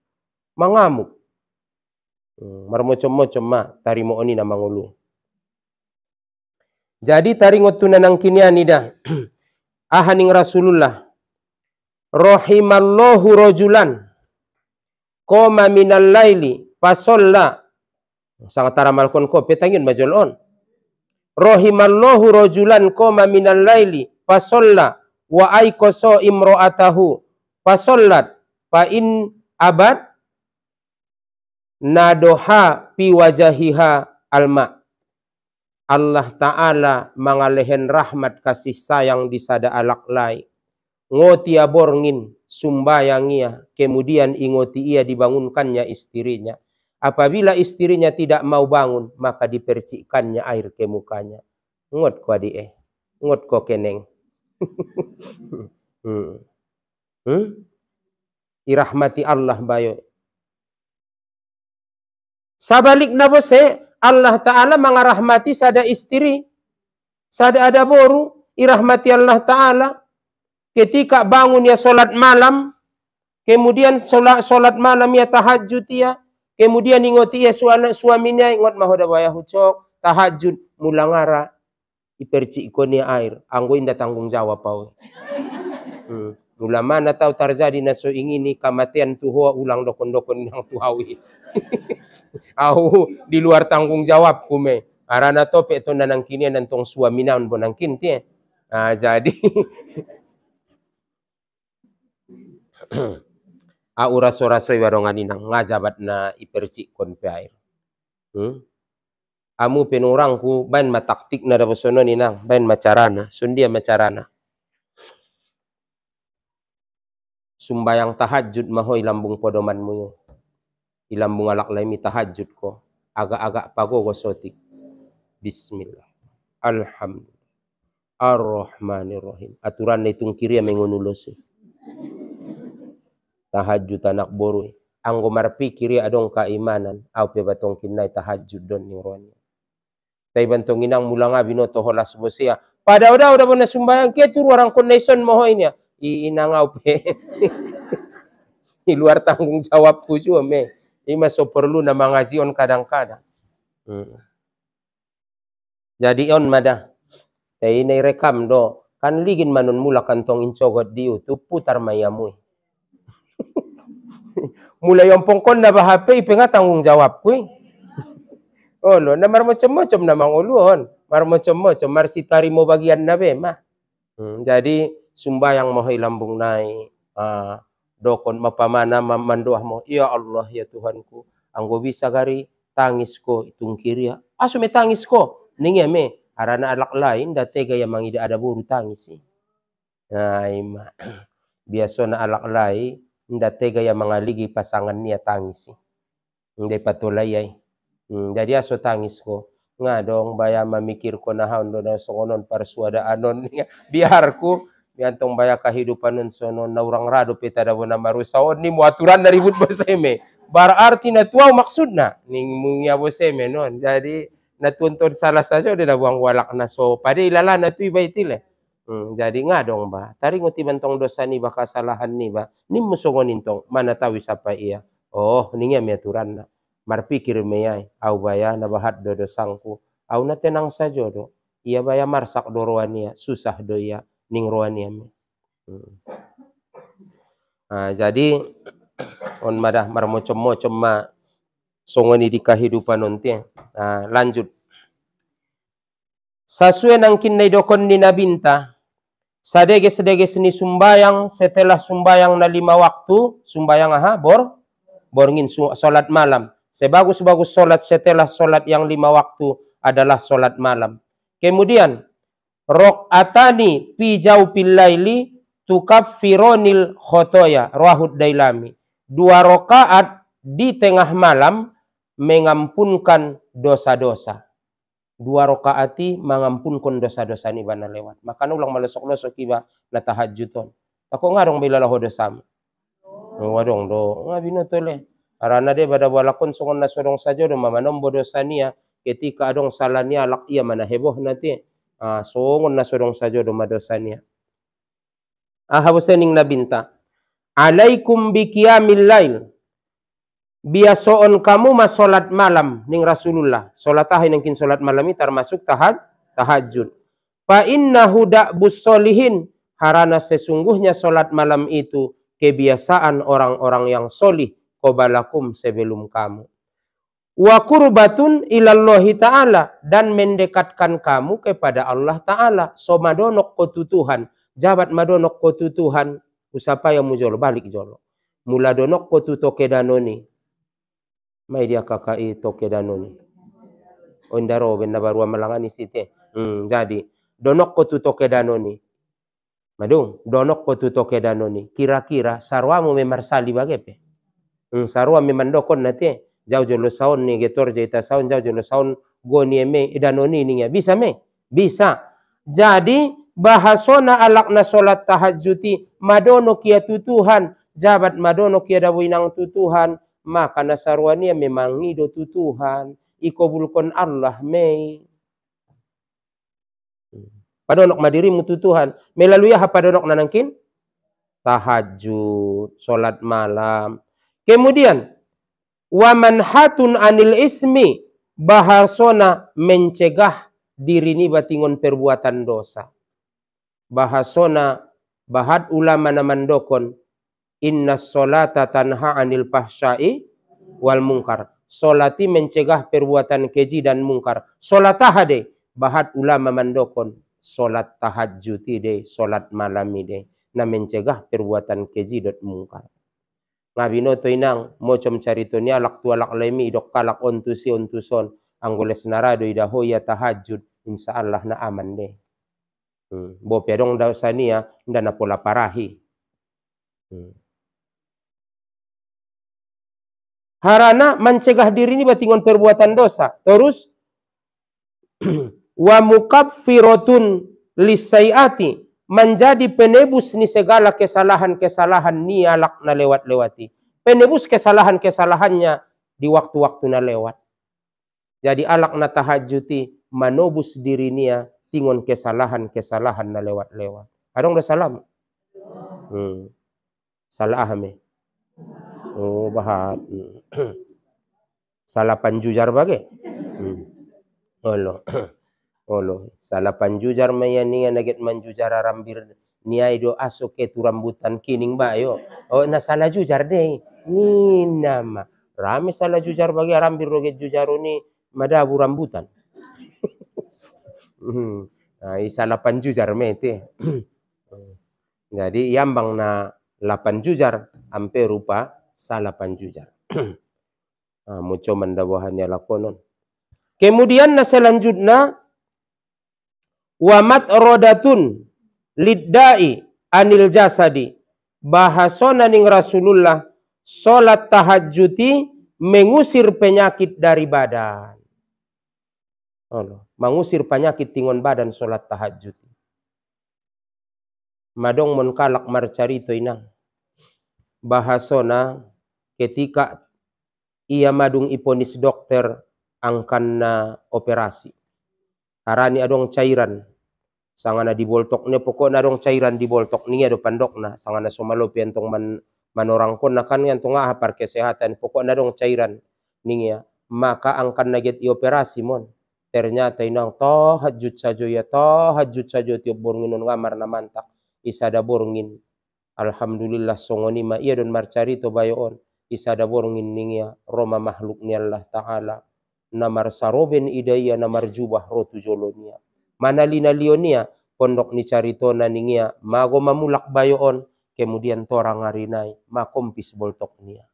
mangamuk hmm, marmocom-mocom ma tarimo oni na mangulung. Jadi taringot tunanang kiniani dah. <clears throat> Ahaning Rasulullah. Rahimallahu rojulan. Koma minal laili. Pasolla. Sangat kon ko. Petangin majol on. Rahimallahu rojulan koma minal laili. Pasolla. Wa aikoso imro'atahu. Pasollat. in abad. Nadoha piwajahiha alma Allah Ta'ala mangalehen rahmat kasih sayang di sada alak lai. Ngotia borngin sumbayang ia, kemudian ingoti ia dibangunkannya istrinya. Apabila istrinya tidak mau bangun, maka dipercikkannya air ke mukanya. Ngot kwa die, eh, ngot ko keneng. <laughs> hmm. Hmm? Irahmati Allah bayo. Sabalik na bose, Allah Ta'ala mengarahmati sada istri. Sada ada boru. Irahmati Allah Ta'ala. Ketika bangun ya solat malam. Kemudian solat, solat malam ya tahajud ya. Kemudian ingot ya suaminya ingot mahoda wayah hucok. Tahajud mulangara. Iperci ikonnya air. Anggo datang tanggung jawab pau. Hmm dulu mana tahu tarzadi naso ingini kematian tuhua ulang dokon-dokon yang tuhawi. <laughs> Au di luar tanggung jawab kume. Arana tope itu nanangkinian dan tong suami naon bonangkin tie. Nah, jadi <coughs> aura sora soy warongan inang ngajabat na ipercik kon air. Hmm? Amu penurangku ban mataktik na dapat inang ban macarana sundia macarana. sumbayang tahajud maho ilambung podomanmu ilambung alak laimi tahajud ko agak-agak pago ko sotik bismillah alhamdulillah arrahmanirrahim aturan itong kiri yang lose tahajud anak boru eh. anggo marpikir adong kaimanan au pe batong kinai tahajud don nironi tai bantong inang mulanga binoto holas bosia pada udah udah bona sumbayang ketur orang connection mohoinya iinangaw pe. di luar tanggung jawabku juga, me. Ima so perlu nama mga on kadang-kadang. Hmm. Jadi on mada. Tay ini rekam do. Kan ligin manun mula kantong incogot di YouTube putar mayamu. <laughs> Mula yang pongkon na bahape ipenga tanggung jawab <laughs> Oh lo, nama macam-macam nama namang uluon. macam-macam, mocom marsitari mo bagian nabe be, ma. Hmm, jadi, sumba sumbayang mo lambung nai uh, dokon mapamana mamandoah mo ya Allah ya Tuhanku anggo bisa gari tangis ko itong ya aso me tangis ko ningi e me arana alak lain datega ya mangida ada buru tangis eh. nah ima biaso na alak lain datega ya mangaligi pasangan niya tangis eh. hindi patulay iya ay hmm, jadi aso tangis ko nga dong baya mamikir ko na hondo na songonon anon <laughs> biarku biantong bayar kehidupan nun sono na urang rado pitadawo na marusaon ni muaturan dari bud boseme arti na tuau maksud na ning mungya boseme non jadi na natuntun salah saja udah buang walak na so pada ilala na tu iba itile hmm, jadi ngadong dong ba tari nguti bantong dosa ni ba kasalahan ni ba ni musongonin tong mana tahu siapa ia oh ningya miaturan na marpikir meyai au baya na bahat dodo sangku au na tenang saja do ia baya marsak doruan susah do ya ning ruaniam hmm. nah, jadi on madah marmocom-mocom ma songoni di kehidupan nanti eh. nah, lanjut Sasue nang nai dokon ni nabinta. sadege-sedege seni sumbayang setelah sumbayang na lima waktu sumbayang aha bor borngin solat malam sebagus-bagus solat setelah solat yang lima waktu adalah solat malam kemudian rokatani fi pilaili tukap fironil khotoya rahud dailami dua rokaat di tengah malam mengampunkan dosa-dosa dua rokaati mengampunkan dosa-dosa ni bana lewat Makan ulang malesok losok kiba na juton. aku ngarong bila lah dosa. Oh, ngadong wadong do ngabino tole arana de pada balakon songon na sorong saja do mama nombo dosa ya. ketika adong salania lak iya mana heboh nanti Uh, ah, sungon na sorong sa Diyo, dumadosa niya. Ahawasening nabinta. Alaikum bikiyamil lail. Biasoon kamu masolat malam ning Rasulullah. Solatahin ang kinsolat malam termasuk tahad, tahajud. Fa inna huda busolihin. Harana sesungguhnya solat malam itu kebiasaan orang-orang yang solih. Kobalakum sebelum kamu wa kurbatun ilallahi ta'ala dan mendekatkan kamu kepada Allah ta'ala somadonok Tuhan jabat madonok Tuhan usapa yang mujol balik jolo mula donok toke danoni mai dia kakai toke danoni ondaro oh, benda baru melangani site hmm, jadi donok toke danoni madung donok kotu toke danoni kira-kira sarwamu memarsali bagepe hmm, sarwa memandokon nanti jauh saun ni getor jaita saun jauh saun goni me idanoni ya bisa me bisa jadi bahasona alakna solat tahajjuti madono kia tutuhan jabat madono kia dawinang tutuhan maka nasarwania memang nido tutuhan ikobulkon Allah mei padonok madiri mututuhan melalui apa ya donok nanangkin tahajud solat malam kemudian wa manhatun anil ismi bahasona mencegah diri ni batingon perbuatan dosa bahasona bahat ulama namandokon inna solata tanha anil fahsyai wal mungkar solati mencegah perbuatan keji dan mungkar solat tahade bahat ulama mandokon solat tahajud de solat malami de na mencegah perbuatan keji dan mungkar ngabino to inang mochom charitonya lak tua lak lemi idok kalak ontusi ontuson anggoles narado idaho ya tahajud insa Allah na aman de. Hmm. Bo pedong daw sania nda na pola parahi. Hmm. Harana mencegah diri ini batingon perbuatan dosa. Terus <clears throat> wa mukaffiratun lisaiati menjadi penebus ni segala kesalahan-kesalahan ni alak na lewat-lewati. Penebus kesalahan-kesalahannya di waktu-waktu na lewat. Jadi alak na tahajuti manobus diri nia ya, tingon kesalahan-kesalahan na lewat-lewat. Adong da salam. Hmm. Salah ame. Oh bahat. Hmm. <clears throat> Salah panjujar bagai Hmm. Allah. <clears throat> Olo salapan jujar maya ninga naget manjujar rambir niai do aso ke tu rambutan kining bayo. Oh na salah jujar deh. Ni nama rame salah jujar bagi rambir roget jujar ni madabu rambutan. nah, <laughs> hmm. salapan jujar mete. <clears throat> Jadi yambang na lapan jujar ampe rupa salapan jujar. nah, <clears throat> muco ya lakonon. Kemudian na selanjutnya wa matrodatun liddai anil jasadi bahasona ning Rasulullah salat tahajjuti mengusir penyakit dari badan. Allah, oh mengusir penyakit tingon badan salat tahajjuti Madong mon kalak marcarito inang. Bahasona ketika ia madung iponis dokter angkanna operasi harani adong cairan sangana diboltok ne pokokna adong cairan diboltok ni ado pandokna sangana somalopi antong man manorang kon nakan yang tunga hapar kesehatan pokokna adong cairan ya, maka angkan naget i operasi mon ternyata inang toh hajut sajo ya toh hajut sajo tiup borngin non ngamar na mantak isada borngin alhamdulillah songoni ma iya don marcari to bayo on isada borngin ya roma makhluk ni Allah taala saroben idaya namar jubah rotu jolonia Mana lina lionia pondok ni carito na ningia mago mamulak bayo on, kemudian torang arinai makompis boltok nia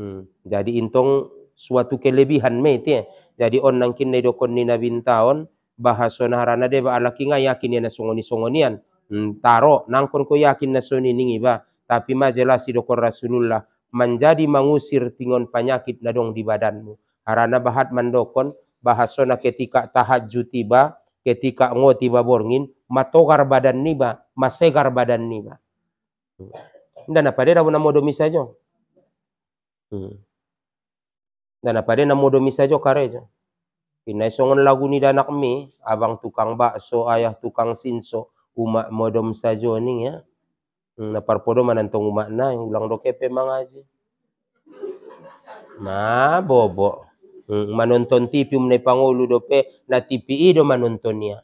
hmm. jadi intong suatu kelebihan mete eh. jadi on nangkin na dokon ni nabintaon bahaso na harana de ba alaki nga yakin na songoni songonian. hmm. taro nangkon ko yakin na soni ningi ba tapi majelas idokon rasulullah menjadi mengusir tingon penyakit nadong di badanmu karena bahat mandokon bahasona ketika tahajud tiba ketika ngo tiba borngin matogar badan niba masegar badan niba hmm. dan apa dia namo domi domis aja? Hmm. dan apa dia namo domi saja kareja Ina songon lagu ni danak mi, abang tukang bakso, ayah tukang sinso, umak modom sajo ni ya. Hmm, parpodo manantong umak na, yang ulang dokepe mga aja. Nah, Ma, bobo. Hmm, manonton TV mnai pangolu dope na TV ido e manontonia.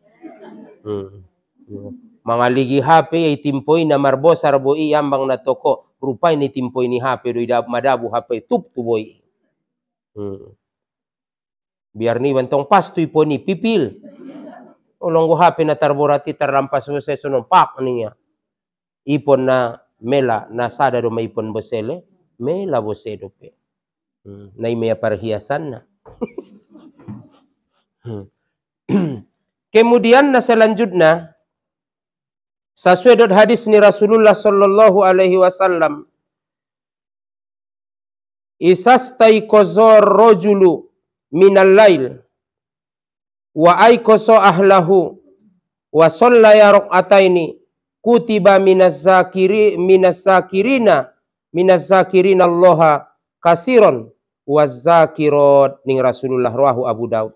Hmm. Ya. Mangaligi HP ya, timpoi na marbosa rabo i ambang na toko rupai ni timpoi ni HP do madabu HP tup tu boy. Hmm. Biar ni bantong pas tu ipo ni pipil. Olonggo oh, HP na tarborati tarrampas mo sa pak ninya. Ipon na mela na sada do maipon bosele mela bose dope. Hmm. Naimea parhiasan na. Hmm. <clears throat> Kemudian selanjutnya sesuai hadis ni Rasulullah sallallahu alaihi wasallam Isastai kozor rojulu minal lail wa koso ahlahu wa sallaya raqataini kutiba minaz zakiri minaz zakirina minaz zakirina Allah kasiron wazakirat ning Rasulullah rawahu Abu Daud.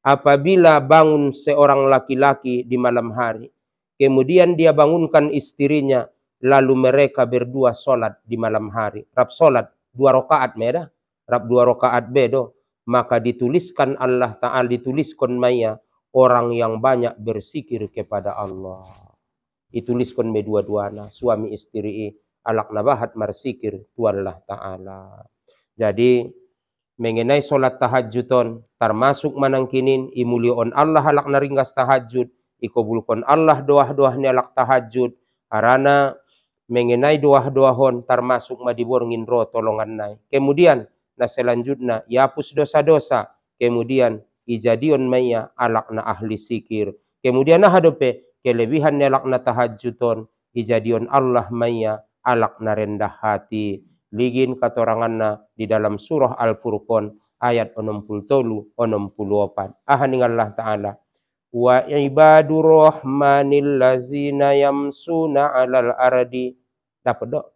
Apabila bangun seorang laki-laki di malam hari, kemudian dia bangunkan istrinya, lalu mereka berdua solat di malam hari. Rap solat dua rakaat merah, Rap dua rakaat bedo. Maka dituliskan Allah Ta'ala dituliskan maya orang yang banyak bersikir kepada Allah. Dituliskan me dua-duana suami istri alak nabahat marsikir tuallah Ta'ala. Jadi mengenai solat tahajudon termasuk manangkinin imulion Allah halak naringgas tahajud ikobulkon Allah doah-doahnya halak tahajud Arana mengenai doah hon termasuk madiborngin roh tolongan nai. Kemudian na selanjutnya yapus dosa-dosa. Kemudian ijadion maya na ahli sikir. Kemudian nah hadope kelebihan kelebihannya na tahajudon ijadion Allah maya na rendah hati ligin katoranganna di dalam surah Al-Furqan ayat 60 tolu 64 ahaningallah taala wa ibadur rahmanil lazina yamsuna alal ardi dapat dok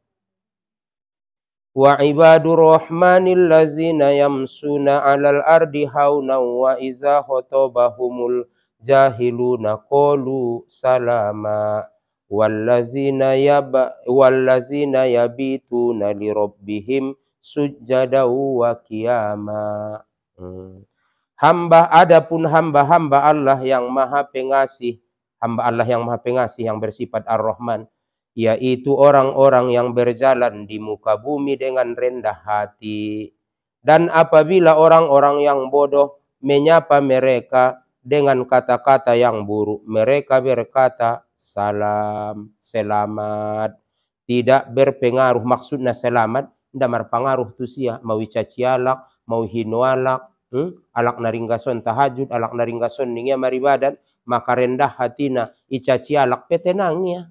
wa ibadur rahmanil lazina yamsuna alal ardi hauna wa iza khotobahumul jahiluna qalu salama wallazina yaba wallazina yabituna lirabbihim sujadau wa kiyama. Hamba adapun hamba-hamba Allah yang Maha Pengasih, hamba Allah yang Maha Pengasih yang bersifat Ar-Rahman, yaitu orang-orang yang berjalan di muka bumi dengan rendah hati. Dan apabila orang-orang yang bodoh menyapa mereka, dengan kata-kata yang buruk. Mereka berkata, salam, selamat. Tidak berpengaruh, maksudnya selamat. Tidak berpengaruh tu sih mau alak, mau alak. Hmm? Alak naringgason tahajud, alak naringgason ningya maribadan. Maka rendah hatina, petenang petenangnya.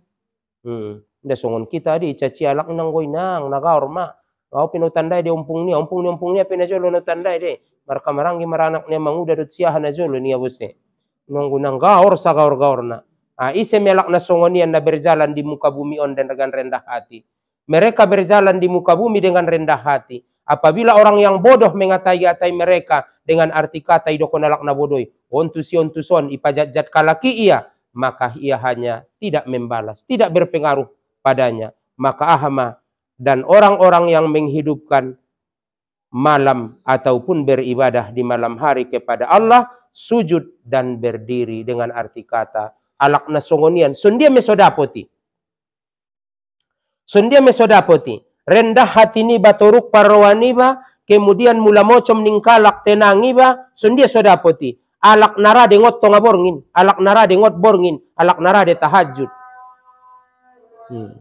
Hmm. Nda songon kita di alak nang goinang, naga orma. Kau pinutandai dia umpung ni, umpung ni umpung ni pinasolo nutandai deh marangi maranak ne manguda dot siya hanazulu niya buse nang gaur sa gaur gaur na Ha, ise melak na songonian na berjalan di muka bumi on dan dengan rendah hati mereka berjalan di muka bumi dengan rendah hati apabila orang yang bodoh mengatai-atai mereka dengan arti kata idokonalak na bodoy ontu si ontu son ipajat-jat kalaki ia maka ia hanya tidak membalas tidak berpengaruh padanya maka ahma dan orang-orang yang menghidupkan malam ataupun beribadah di malam hari kepada Allah sujud dan berdiri dengan arti kata alak nasongonian sundia mesodapoti sundia mesodapoti rendah hati ni batoruk parwani kemudian mula mocom ningkalak tenangi ba sundia sodapoti alak nara dengot tonga borngin alak nara dengot borngin alak nara de tahajud hmm.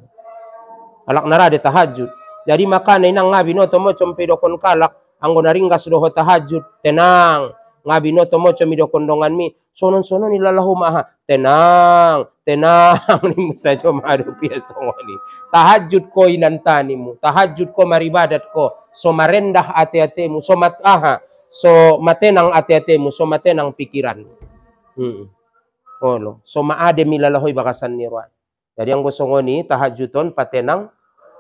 alak nara de tahajud jadi maka nang ngabi no tomo cempe dokon kalak anggona ringgas doho tahajud tenang ngabi no tomo compe dokon dongan mi sonon sonon ilalahu maha tenang tenang <laughs> ni musa coma rupiah songoni tahajud ko inantanimu tahajud ko maribadat ko so marendah ate-atemu so mat aha so matenang ate-atemu so matenang pikiranmu hmm. Oh, lo, So ade milalahoy bakasan ni Jadi anggo songoni tahajuton patenang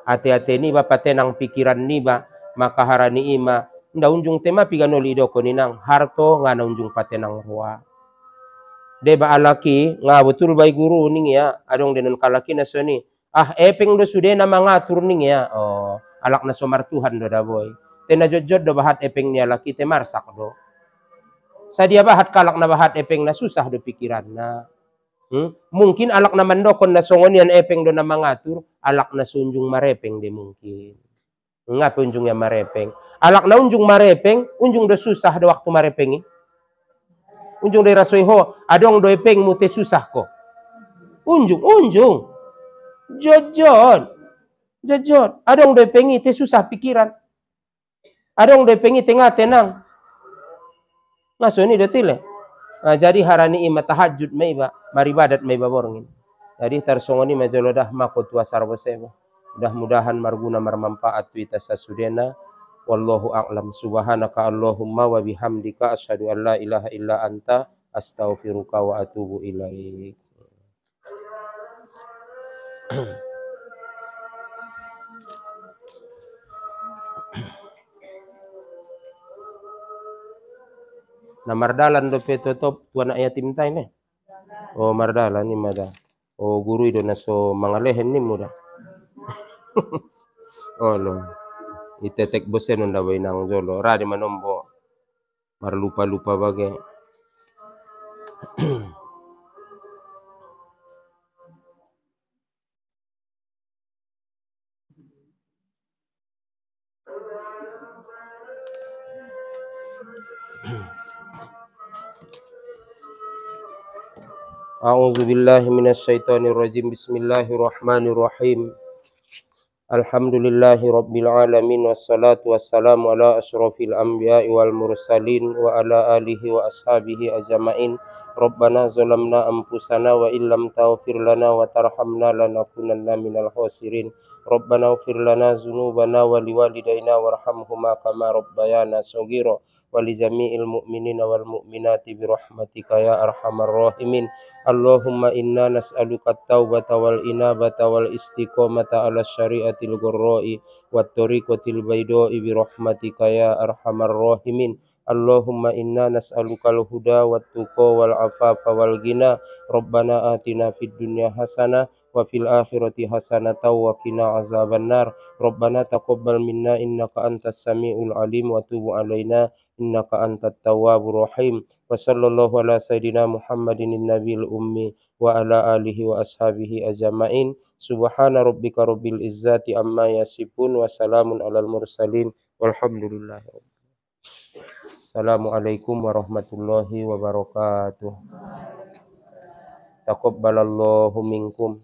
ate-ate ni ba patenang pikiran ni ba makaharani ima nda unjung tema pigano doko ni nang harto nga na unjung patenang ruwa deba alaki nga betul bay guru ning ya adong denon kalaki na soni ah epeng do sude na mga turning ya oh alak na somar Tuhan do da boy tena jojod do bahat epeng ni alaki te marsak do sadia bahat kalak na bahat epeng na susah do pikiran na Hmm? Mungkin alak naman mandokon na nasongon yan epeng eh, do na mangatur, alak na sunjung marepeng de mungkin. Nga unjung yan marepeng. Alak na unjung marepeng, unjung do susah do waktu marepeng eh. Unjung do rasoy ho, adong do epeng mute susah ko. Unjung, unjung. Jojon. Jojon. Adong do epeng te susah pikiran. Adong do epeng ite tenang. Ngaso ni do tile. Nah, jadi harani ima tahajud mari maribadat meiba borongin. Jadi tarsongoni majolodah makotua sarwaseba. Mudah-mudahan marguna marmanfaat tuita sasudena. Wallahu a'lam subhanaka Allahumma wa bihamdika asyhadu an la ilaha illa anta astaghfiruka wa atubu ilaik. <clears throat> na mardalan do pe totop tuana yatim tay ne oh mardalan ni mada o oh, guru ido na so mangalehen lehen ni muda <laughs> oh, lo. itetek bosen on daway nang jolo radi manombo Mar lupa bagay A'udzu billahi minasy syaithanir rajim. Bismillahirrahmanirrahim. Alhamdulillahi rabbil alamin wassalatu wassalamu ala asyrafil anbiya'i wal mursalin wa ala alihi wa ashabihi ajmain. Robbana zonamna ampusana wa ilam tau firlana wa tarhamna lana kuna naminal hosirin. Robbana wa firlana zunu bana wa liwalida ina warham kama robbaya na sogiro. Walijami ilmu minina warmu minati birohmatika ya arhamaroh imin. Alloh inna nas alukat tau wal ina bata wal istiko ala syariatil atil gorroi. Wat toriko tilbaido ibirohmatika ya arhamaroh imin. Allahumma inna nas'alukal huda wat tuqa wal afafa wal ghina Rabbana atina fid dunya hasanah wa fil akhirati hasanatan wa qina azabannar Rabbana taqabbal minna innaka antas samiul alim wa tub alaina innaka antat tawwabur rahim wa sallallahu ala sayidina Muhammadin nabil ummi wa ala alihi wa ashabihi ajma'in subhana rabbika rabbil izzati amma yasifun wa salamun alal mursalin walhamdulillahi rabbil Assalamualaikum warahmatullahi wabarakatuh. Taqabbalallahu minkum.